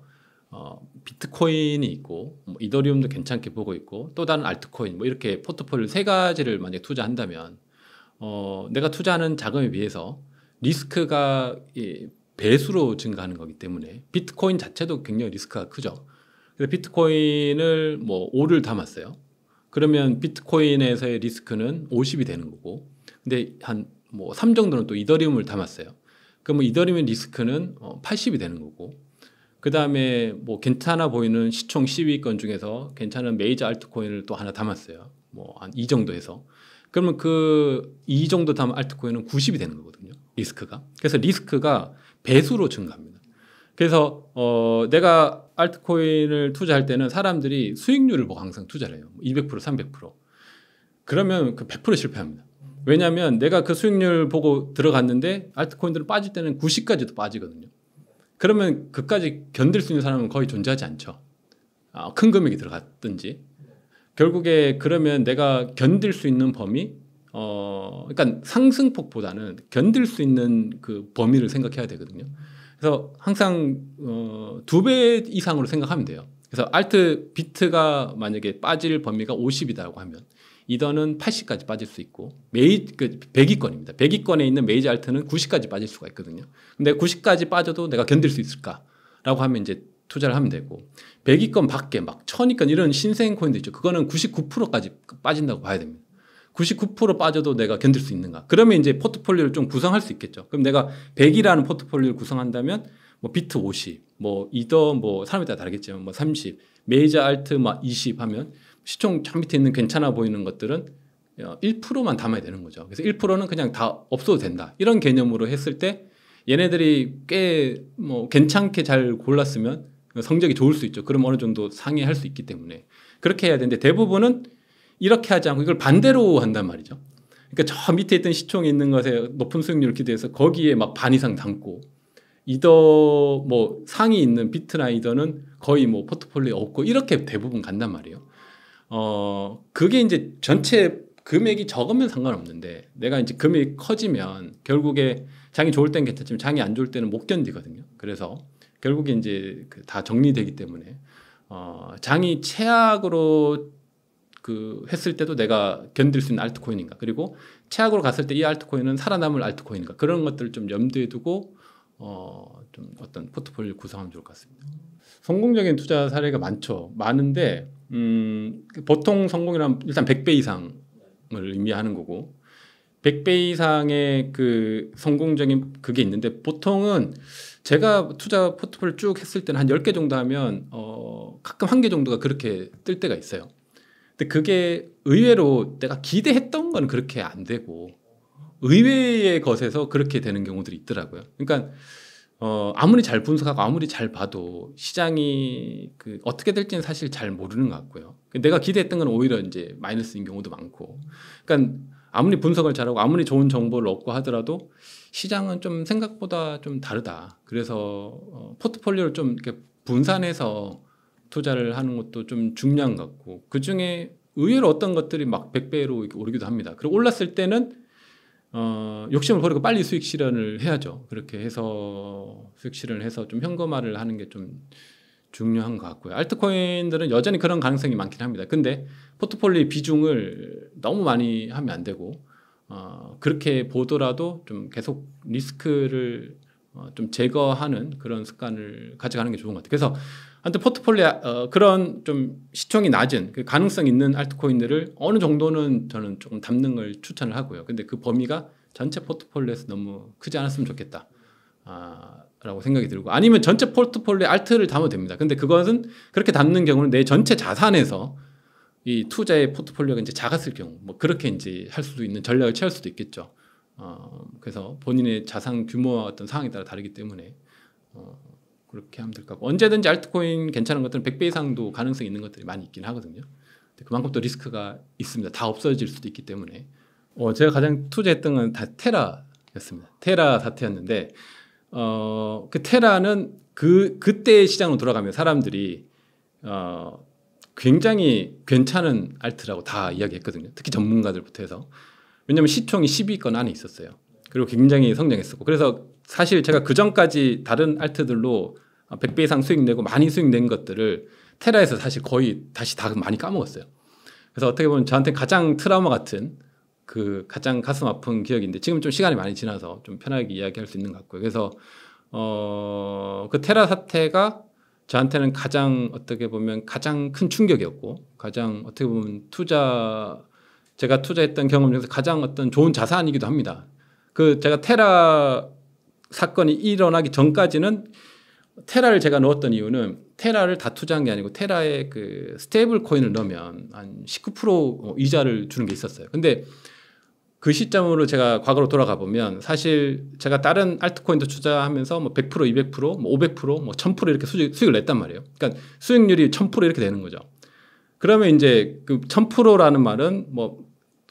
어, 비트코인이 있고 뭐 이더리움도 괜찮게 보고 있고 또 다른 알트코인 뭐 이렇게 포트폴리오 세 가지를 만약 투자한다면 어, 내가 투자하는 자금에 비해서 리스크가 예, 배수로 증가하는 거기 때문에 비트코인 자체도 굉장히 리스크가 크죠. 그래서 비트코인을 뭐 5를 담았어요. 그러면 비트코인에서의 리스크는 50이 되는 거고 근데 한뭐3 정도는 또 이더리움을 담았어요. 그러면 뭐 이더리움 의 리스크는 80이 어, 되는 거고 그 다음에 뭐 괜찮아 보이는 시총 10위권 중에서 괜찮은 메이저 알트코인을 또 하나 담았어요. 뭐 한 이 정도 해서. 그러면 그 이 정도 담은 알트코인은 90이 되는 거거든요. 리스크가. 그래서 리스크가 배수로 증가합니다. 그래서 어 내가 알트코인을 투자할 때는 사람들이 수익률을 보고 뭐 항상 투자를 해요. 200% 뭐 300%. 그러면 그 100% 실패합니다. 왜냐하면 내가 그 수익률 보고 들어갔는데 알트코인들은 빠질 때는 90까지도 빠지거든요. 그러면 그까지 견딜 수 있는 사람은 거의 존재하지 않죠. 아, 큰 금액이 들어갔든지 결국에 그러면 내가 견딜 수 있는 범위 어 그러니까 상승폭보다는 견딜 수 있는 그 범위를 생각해야 되거든요. 그래서 항상 어, 두 배 이상으로 생각하면 돼요. 그래서 알트 비트가 만약에 빠질 범위가 50이라고 하면 이더는 80까지 빠질 수 있고 메이 그 100위권입니다. 100위권에 있는 메이저 알트는 90까지 빠질 수가 있거든요. 근데 90까지 빠져도 내가 견딜 수 있을까라고 하면 이제 투자를 하면 되고 100위권 밖에 막 1000위권 이런 신생 코인도 있죠. 그거는 99%까지 빠진다고 봐야 됩니다. 99% 빠져도 내가 견딜 수 있는가? 그러면 이제 포트폴리오를 좀 구성할 수 있겠죠. 그럼 내가 100이라는 포트폴리오를 구성한다면 뭐 비트 50, 뭐 이더 뭐 사람에 따라 다르겠지만 뭐 30, 메이저 알트 막 20 하면 시총 참 밑에 있는 괜찮아 보이는 것들은 1%만 어, 담아야 되는 거죠. 그래서 1%는 그냥 다 없어도 된다. 이런 개념으로 했을 때 얘네들이 꽤 뭐 괜찮게 잘 골랐으면 성적이 좋을 수 있죠. 그럼 어느 정도 상회할 수 있기 때문에 그렇게 해야 되는데 대부분은 이렇게 하지 않고 이걸 반대로 한단 말이죠. 그러니까 저 밑에 있던 시총에 있는 것에 높은 수익률을 기대해서 거기에 막 반 이상 담고 이더 뭐 상이 있는 비트나 이더는 거의 뭐 포트폴리오 없고 이렇게 대부분 간단 말이에요. 어 그게 이제 전체 금액이 적으면 상관없는데 내가 이제 금액이 커지면 결국에 장이 좋을 땐 괜찮지만 장이 안 좋을 때는 못 견디거든요. 그래서 결국에 이제 그 다 정리되기 때문에 어 장이 최악으로 그 했을 때도 내가 견딜 수 있는 알트코인인가 그리고 최악으로 갔을 때 이 알트코인은 살아남을 알트코인인가 그런 것들을 좀 염두에 두고 어좀 어떤 포트폴리오 구성하면 좋을 것 같습니다. 성공적인 투자 사례가 많죠. 많은데 음, 보통 성공이란 일단 100배 이상을 의미하는 거고 100배 이상의 그 성공적인 그게 있는데 보통은 제가 투자 포트폴리오 쭉 했을 때는 한 10개 정도 하면 어, 가끔 한 개 정도가 그렇게 뜰 때가 있어요. 근데 그게 의외로 내가 기대했던 건 그렇게 안 되고 의외의 것에서 그렇게 되는 경우들이 있더라고요. 그러니까 어, 아무리 잘 분석하고 아무리 잘 봐도 시장이 그 어떻게 될지는 사실 잘 모르는 것 같고요. 그 내가 기대했던 건 오히려 이제 마이너스인 경우도 많고. 그러니까 아무리 분석을 잘하고 아무리 좋은 정보를 얻고 하더라도 시장은 좀 생각보다 좀 다르다. 그래서 어, 포트폴리오를 좀 이렇게 분산해서 투자를 하는 것도 좀 중요한 것 같고 그 중에 의외로 어떤 것들이 막 100배로 오르기도 합니다. 그리고 올랐을 때는 어, 욕심을 버리고 빨리 수익 실현을 해야죠. 그렇게 해서 수익 실현을 해서 좀 현금화를 하는 게 좀 중요한 것 같고요. 알트코인들은 여전히 그런 가능성이 많긴 합니다. 근데 포트폴리오 비중을 너무 많이 하면 안 되고 어, 그렇게 보더라도 좀 계속 리스크를 어, 좀 제거하는 그런 습관을 가져가는 게 좋은 것 같아요. 그래서 아무튼 포트폴리오 어, 그런 좀시청이 낮은 그 가능성 있는 알트코인들을 어느 정도는 저는 조금 담는 걸 추천을 하고요. 근데 그 범위가 전체 포트폴리오에서 너무 크지 않았으면 좋겠다. 아, 라고 생각이 들고 아니면 전체 포트폴리오 알트를 담아도 됩니다. 근데 그것은 그렇게 담는 경우는 내 전체 자산에서 이 투자의 포트폴리오가 이제 작았을 경우 뭐 그렇게 이제 할 수도 있는 전략을 취할 수도 있겠죠. 어, 그래서 본인의 자산 규모와 어떤 상황에 따라 다르기 때문에 어, 그렇게 하면 될 거고 언제든지 알트코인 괜찮은 것들은 100배 이상도 가능성이 있는 것들이 많이 있긴 하거든요. 그만큼 또 리스크가 있습니다. 다 없어질 수도 있기 때문에. 어, 제가 가장 투자했던 건다 테라였습니다. 테라 사태였는데 어, 그 테라는 그 그때의 시장으로 돌아가면 사람들이 어, 굉장히 괜찮은 알트라고 다 이야기했거든요. 특히 전문가들부터 해서. 왜냐하면 시총이 10위권 안에 있었어요. 그리고 굉장히 성장했었고. 그래서 사실 제가 그 전까지 다른 알트들로 100배 어, 이상 수익 내고 많이 수익 낸 것들을 테라에서 사실 거의 다시 다 많이 까먹었어요. 그래서 어떻게 보면 저한테 가장 트라우마 같은 그 가장 가슴 아픈 기억인데 지금 좀 시간이 많이 지나서 좀 편하게 이야기할 수 있는 것 같고요. 그래서 어, 그 테라 사태가 저한테는 가장 어떻게 보면 가장 큰 충격이었고 가장 어떻게 보면 투자 제가 투자했던 경험 중에서 가장 어떤 좋은 자산이기도 합니다. 그 제가 테라 사건이 일어나기 전까지는 테라를 제가 넣었던 이유는 테라를 다 투자한 게 아니고 테라에 그 스테이블 코인을 넣으면 한 19% 어, 이자를 주는 게 있었어요. 근데 그 시점으로 제가 과거로 돌아가 보면 사실 제가 다른 알트코인도 투자하면서 뭐 100%, 200%, 뭐 500%, 뭐1000% 이렇게 수익, 수익을 냈단 말이에요. 그러니까 수익률이 1000% 이렇게 되는 거죠. 그러면 이제 그 1000%라는 말은 뭐,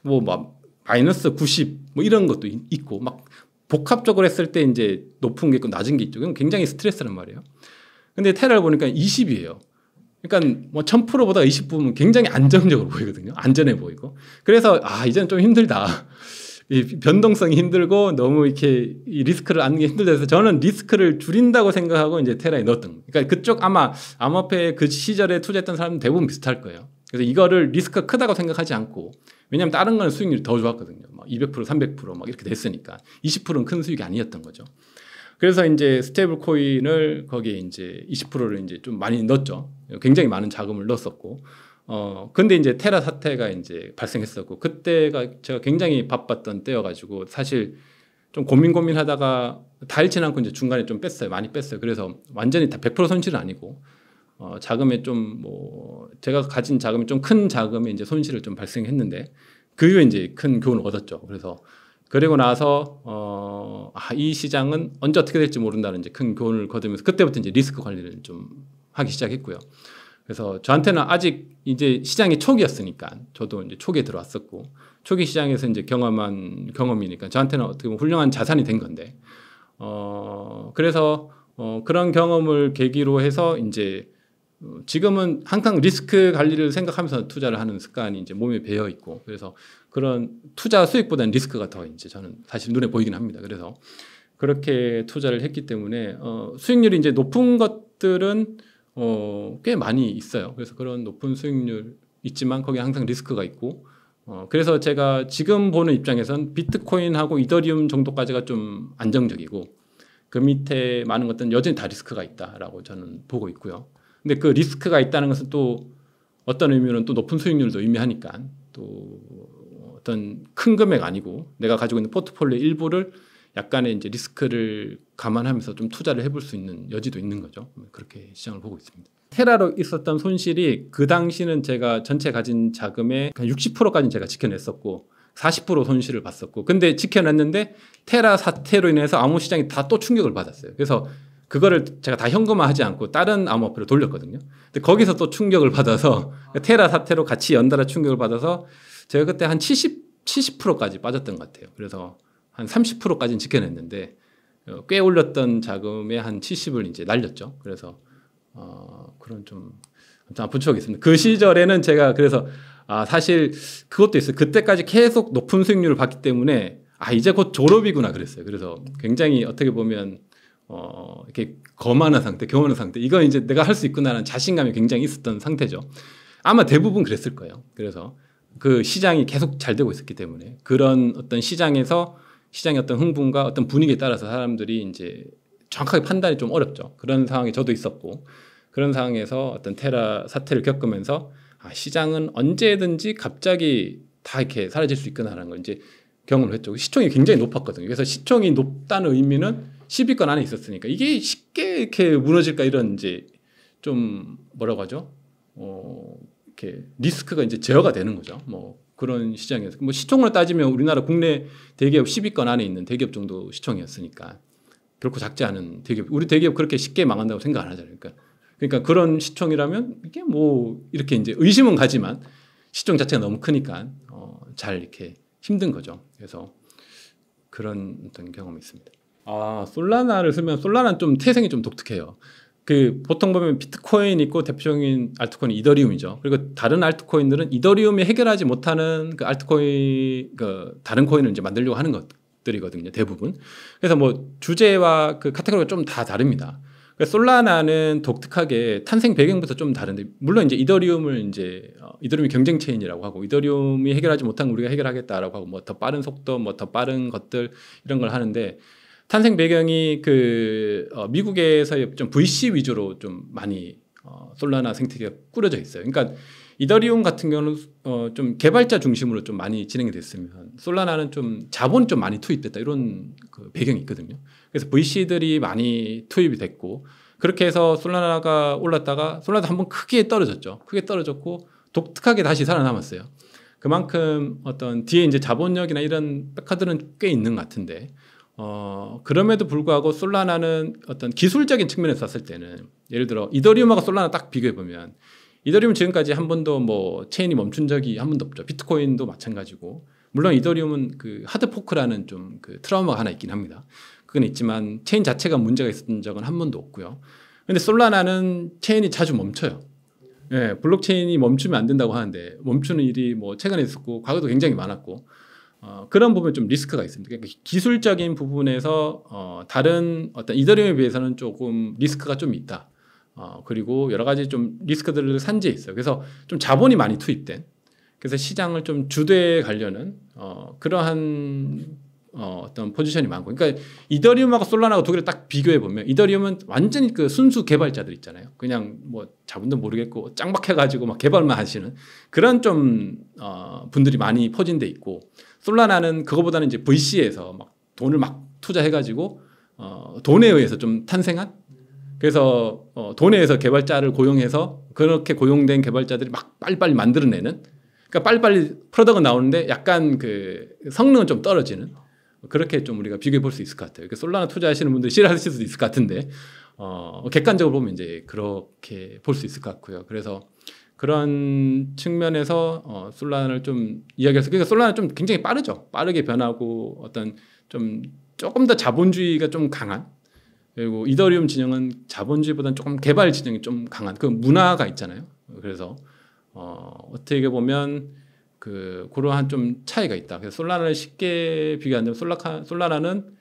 뭐, 막 마이너스 90 뭐 이런 것도 있고 막 복합적으로 했을 때 이제 높은 게 있고 낮은 게 있죠. 그럼 굉장히 스트레스란 말이에요. 근데 테라를 보니까 20이에요. 그러니까 뭐 1000%보다 20%면 굉장히 안정적으로 보이거든요. 안전해 보이고. 그래서 아, 이제는 좀 힘들다. 이 변동성이 힘들고 너무 이렇게 이 리스크를 안는 게 힘들다서 저는 리스크를 줄인다고 생각하고 이제 테라에 넣었던 그러니까 그쪽 아마 암호화폐 그 시절에 투자했던 사람 대부분 비슷할 거예요. 그래서 이거를 리스크가 크다고 생각하지 않고 왜냐하면 다른 거는 수익률이 더 좋았거든요. 막 200%, 300%막 이렇게 됐으니까 20%는 큰 수익이 아니었던 거죠. 그래서 이제 스테이블 코인을 거기에 이제 20%를 이제 좀 많이 넣었죠. 굉장히 많은 자금을 넣었었고. 어, 근데 이제 테라 사태가 이제 발생했었고, 그때가 제가 굉장히 바빴던 때여가지고, 사실 좀 고민 고민하다가 다 잃진 않고 이제 중간에 좀 뺐어요. 많이 뺐어요. 그래서 완전히 다 100% 손실은 아니고, 어, 자금에 좀 뭐 제가 가진 자금이 좀 큰자금이 이제 손실을 좀 발생했는데 그 이후에 이제 큰 교훈을 얻었죠. 그래서 그리고 나서 어, 아, 이 시장은 언제 어떻게 될지 모른다는 이제 큰 교훈을 거두면서 그때부터 이제 리스크 관리를 좀 하기 시작했고요. 그래서 저한테는 아직 이제 시장이 초기였으니까 저도 이제 초기에 들어왔었고 초기 시장에서 이제 경험한 경험이니까 저한테는 어떻게 보면 훌륭한 자산이 된 건데 어 그래서 어 그런 경험을 계기로 해서 이제 어, 지금은 항상 리스크 관리를 생각하면서 투자를 하는 습관이 이제 몸에 배어 있고 그래서 그런 투자 수익보다는 리스크가 더 이제 저는 사실 눈에 보이긴 합니다. 그래서 그렇게 투자를 했기 때문에 어, 수익률이 이제 높은 것들은 어, 꽤 많이 있어요. 그래서 그런 높은 수익률 있지만 거기 항상 리스크가 있고 어, 그래서 제가 지금 보는 입장에선 비트코인하고 이더리움 정도까지가 좀 안정적이고 그 밑에 많은 것들은 여전히 다 리스크가 있다라고 저는 보고 있고요. 근데 그 리스크가 있다는 것은 또 어떤 의미로는 또 높은 수익률도 의미하니까 또 어떤 큰 금액 아니고 내가 가지고 있는 포트폴리오 일부를 약간의 이제 리스크를 감안하면서 좀 투자를 해볼 수 있는 여지도 있는 거죠. 그렇게 시장을 보고 있습니다. 테라로 있었던 손실이 그 당시는 제가 전체 가진 자금의 60%까지 제가 지켜냈었고 40% 손실을 봤었고 근데 지켜냈는데 테라 사태로 인해서 암호 시장이 다 또 충격을 받았어요. 그래서 그거를 제가 다 현금화하지 않고 다른 암호화폐로 돌렸거든요. 근데 거기서 또 충격을 받아서 아. 테라 사태로 같이 연달아 충격을 받아서 제가 그때 한 70, 70%까지 빠졌던 것 같아요. 그래서 한 30%까지는 지켜냈는데 어, 꽤 올렸던 자금의 한 70을 이제 날렸죠. 그래서 어, 그런 좀 아픈 추억이 있습니다. 그 시절에는 제가 그래서 아, 사실 그것도 있어요. 그때까지 계속 높은 수익률을 받기 때문에 아, 이제 곧 졸업이구나 그랬어요. 그래서 굉장히 어떻게 보면 어, 이렇게 거만한 상태, 교만한 상태. 이거 이제 내가 할 수 있구나라는 자신감이 굉장히 있었던 상태죠. 아마 대부분 그랬을 거예요. 그래서 그 시장이 계속 잘 되고 있었기 때문에 그런 어떤 시장에서 시장의 어떤 흥분과 어떤 분위기에 따라서 사람들이 이제 정확하게 판단이 좀 어렵죠. 그런 상황이 저도 있었고 그런 상황에서 어떤 테라 사태를 겪으면서 아, 시장은 언제든지 갑자기 다 이렇게 사라질 수 있구나라는 걸 이제 경험을 했죠. 시총이 굉장히 높았거든요. 그래서 시총이 높다는 의미는 10위권 안에 있었으니까 이게 쉽게 이렇게 무너질까 이런 이제 좀 뭐라고 하죠? 어, 이렇게 리스크가 이제 제어가 되는 거죠. 뭐 그런 시장에서 뭐 시총으로 따지면 우리나라 국내 대기업 10위권 안에 있는 대기업 정도 시총이었으니까 결코 작지 않은 대기업 우리 대기업 그렇게 쉽게 망한다고 생각 안 하잖아요. 그러니까 그러니까 그런 시총이라면 이게 뭐 이렇게 이제 의심은 가지만 시총 자체가 너무 크니까 어, 잘 이렇게 힘든 거죠. 그래서 그런 어떤 경험이 있습니다. 아 솔라나를 쓰면 솔라나는 좀 태생이 좀 독특해요. 그 보통 보면 비트코인 있고 대표적인 알트코인이 더리움이죠 그리고 다른 알트코인들은 이더리움이 해결하지 못하는 그 알트코인 그 다른 코인을 이제 만들려고 하는 것들이거든요. 대부분. 그래서 뭐 주제와 그 카테고리가 좀 다 다릅니다. 그 솔라나는 독특하게 탄생 배경부터 좀 다른데 물론 이제 이더리움을 이제 어, 이더리움이 경쟁 체인이라고 하고 이더리움이 해결하지 못한 우리가 해결하겠다라고 하고 뭐 더 빠른 속도, 뭐 더 빠른 것들 이런 걸 하는데 탄생 배경이 그 어, 미국에서의 좀 VC 위주로 좀 많이 어, 솔라나 생태계가 꾸려져 있어요. 그러니까 이더리움 같은 경우는 어, 좀 개발자 중심으로 좀 많이 진행이 됐으면 솔라나는 좀 자본 좀 많이 투입됐다 이런 그 배경이 있거든요. 그래서 VC들이 많이 투입이 됐고 그렇게 해서 솔라나가 올랐다가 솔라나 한번 크게 떨어졌죠. 크게 떨어졌고 독특하게 다시 살아남았어요. 그만큼 어떤 뒤에 이제 자본력이나 이런 백화들은 꽤 있는 것 같은데 어, 그럼에도 불구하고 솔라나는 어떤 기술적인 측면에서 봤을 때는 예를 들어 이더리움하고 솔라나 딱 비교해 보면 이더리움 지금까지 한 번도 뭐 체인이 멈춘 적이 한 번도 없죠. 비트코인도 마찬가지고 물론 이더리움은 그 하드포크라는 좀 그 트라우마가 하나 있긴 합니다. 그건 있지만 체인 자체가 문제가 있었던 적은 한 번도 없고요. 근데 솔라나는 체인이 자주 멈춰요. 예, 블록체인이 멈추면 안 된다고 하는데 멈추는 일이 뭐 최근에 있었고 과거도 굉장히 많았고 어, 그런 부분 좀 리스크가 있습니다. 그러니까 기술적인 부분에서 어, 다른 어떤 이더리움에 비해서는 조금 리스크가 좀 있다. 어, 그리고 여러 가지 좀 리스크들을 산지에 있어요. 그래서 좀 자본이 많이 투입된 그래서 시장을 좀 주도해 가려는 어, 그러한 어, 어떤 포지션이 많고. 그러니까 이더리움하고 솔라나하고 독일을 딱 비교해 보면 이더리움은 완전히 그 순수 개발자들 있잖아요. 그냥 뭐 자본도 모르겠고 짱박해가지고 막 개발만 하시는 그런 좀 어, 분들이 많이 퍼진 데 있고 솔라나는 그거보다는 이제 VC에서 막 돈을 막 투자해가지고 어, 돈에 의해서 좀 탄생한 그래서 어, 돈에 의해서 개발자를 고용해서 그렇게 고용된 개발자들이 막 빨리빨리 만들어내는 그러니까 빨리빨리 프로덕가 나오는데 약간 그 성능은 좀 떨어지는 그렇게 좀 우리가 비교해 볼 수 있을 것 같아요. 그러니까 솔라나 투자하시는 분들 싫어하실 수도 있을 것 같은데, 어, 객관적으로 보면 이제 그렇게 볼 수 있을 것 같고요. 그래서 그런 측면에서 어, 솔라나를 좀 이야기해서, 그러니까 솔라나 좀 굉장히 빠르죠. 빠르게 변하고 어떤 좀 조금 더 자본주의가 좀 강한 그리고 이더리움 진영은 자본주의보다는 조금 개발 진영이 좀 강한 그 문화가 있잖아요. 그래서 어, 어떻게 보면 그 그러한 좀 차이가 있다. 그래서 솔라나를 쉽게 비교하면 솔라카 솔라나는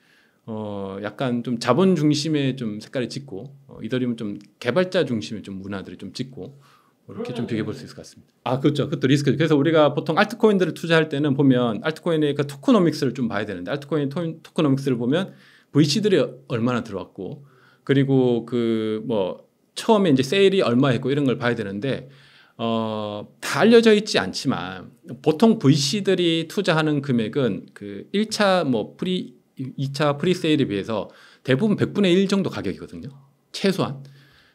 어 약간 좀 자본 중심의 좀 색깔이 짙고 어, 이더리움은 좀 개발자 중심의 좀 문화들이 좀 짙고 이렇게 좀 비교해 볼 수 있을 것 같습니다. 아 그렇죠. 그것도 리스크. 그래서 우리가 보통 알트코인들을 투자할 때는 보면 알트코인의 그 토크노믹스를 좀 봐야 되는데 알트코인 토크노믹스를 보면 VC들이 얼마나 들어왔고 그리고 그 뭐 처음에 이제 세일이 얼마 했고 이런 걸 봐야 되는데 어, 다 알려져 있지 않지만 보통 VC들이 투자하는 금액은 그 1차 뭐 프리 2차 프리세일에 비해서 대부분 100분의 1 정도 가격이거든요. 최소한.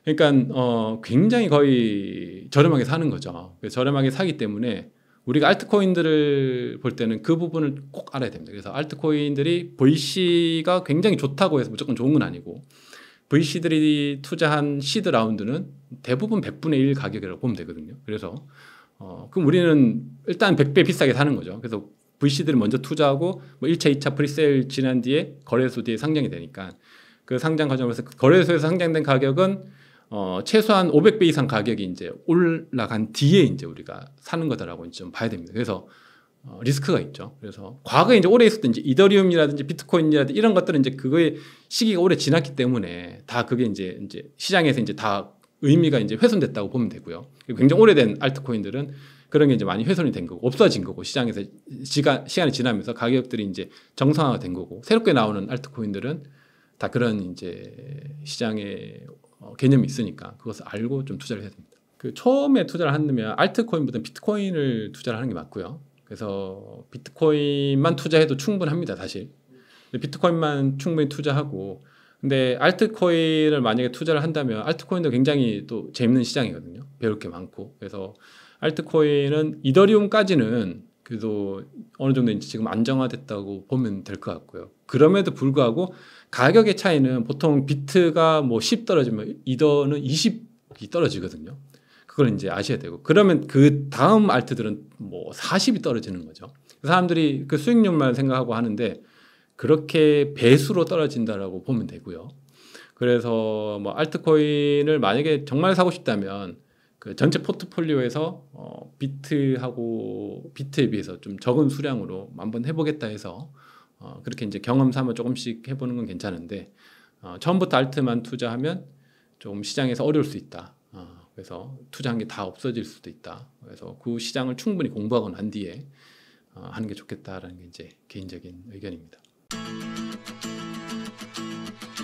그러니까 어, 굉장히 거의 저렴하게 사는 거죠. 그 저렴하게 사기 때문에 우리가 알트코인들을 볼 때는 그 부분을 꼭 알아야 됩니다. 그래서 알트코인들이 VC가 굉장히 좋다고 해서 무조건 좋은 건 아니고 VC들이 투자한 시드 라운드는 대부분 100분의 1 가격이라고 보면 되거든요. 그래서 어, 그럼 우리는 일단 100배 비싸게 사는 거죠. 그래서 VC들을 먼저 투자하고 뭐 1차, 2차 프리셀 지난 뒤에 거래소 뒤에 상장이 되니까 그 상장 과정에서 그 거래소에서 상장된 가격은 어, 최소한 500배 이상 가격이 이제 올라간 뒤에 이제 우리가 사는 거다라고 이제 좀 봐야 됩니다. 그래서 어, 리스크가 있죠. 그래서 과거에 이제 오래 있었던 이제 이더리움이라든지 비트코인이라든지 이런 것들은 이제 그거의 시기가 오래 지났기 때문에 다 그게 이제 이제 시장에서 이제 다 의미가 이제 훼손됐다고 보면 되고요. 굉장히 오래된 알트코인들은 그런 게 이제 많이 훼손이 된 거고 없어진 거고 시장에서 시간 시간이 지나면서 가격들이 이제 정상화가 된 거고 새롭게 나오는 알트코인들은 다 그런 이제 시장의 어, 개념이 있으니까 그것을 알고 좀 투자를 해야 됩니다. 그 처음에 투자를 하려면 알트코인보다는 비트코인을 투자를 하는 게 맞고요. 그래서 비트코인만 투자해도 충분합니다, 사실. 비트코인만 충분히 투자하고 근데 알트코인을 만약에 투자를 한다면 알트코인도 굉장히 또 재밌는 시장이거든요. 배울 게 많고. 그래서 알트코인은 이더리움까지는 그래도 어느 정도 이제 지금 안정화됐다고 보면 될 것 같고요. 그럼에도 불구하고 가격의 차이는 보통 비트가 뭐 10 떨어지면 이더는 20이 떨어지거든요. 그걸 이제 아셔야 되고 그러면 그 다음 알트들은 뭐 40이 떨어지는 거죠. 사람들이 그 수익률만 생각하고 하는데 그렇게 배수로 떨어진다라고 보면 되고요. 그래서 뭐 알트코인을 만약에 정말 사고 싶다면 그 전체 포트폴리오에서 어 비트하고 비트에 비해서 좀 적은 수량으로 한번 해보겠다 해서 어 그렇게 이제 경험 삼아 조금씩 해보는 건 괜찮은데 어 처음부터 알트만 투자하면 좀 시장에서 어려울 수 있다. 어, 그래서 투자한 게 다 없어질 수도 있다. 그래서 그 시장을 충분히 공부하고 난 뒤에 어, 하는 게 좋겠다라는 게 이제 개인적인 의견입니다. ピッ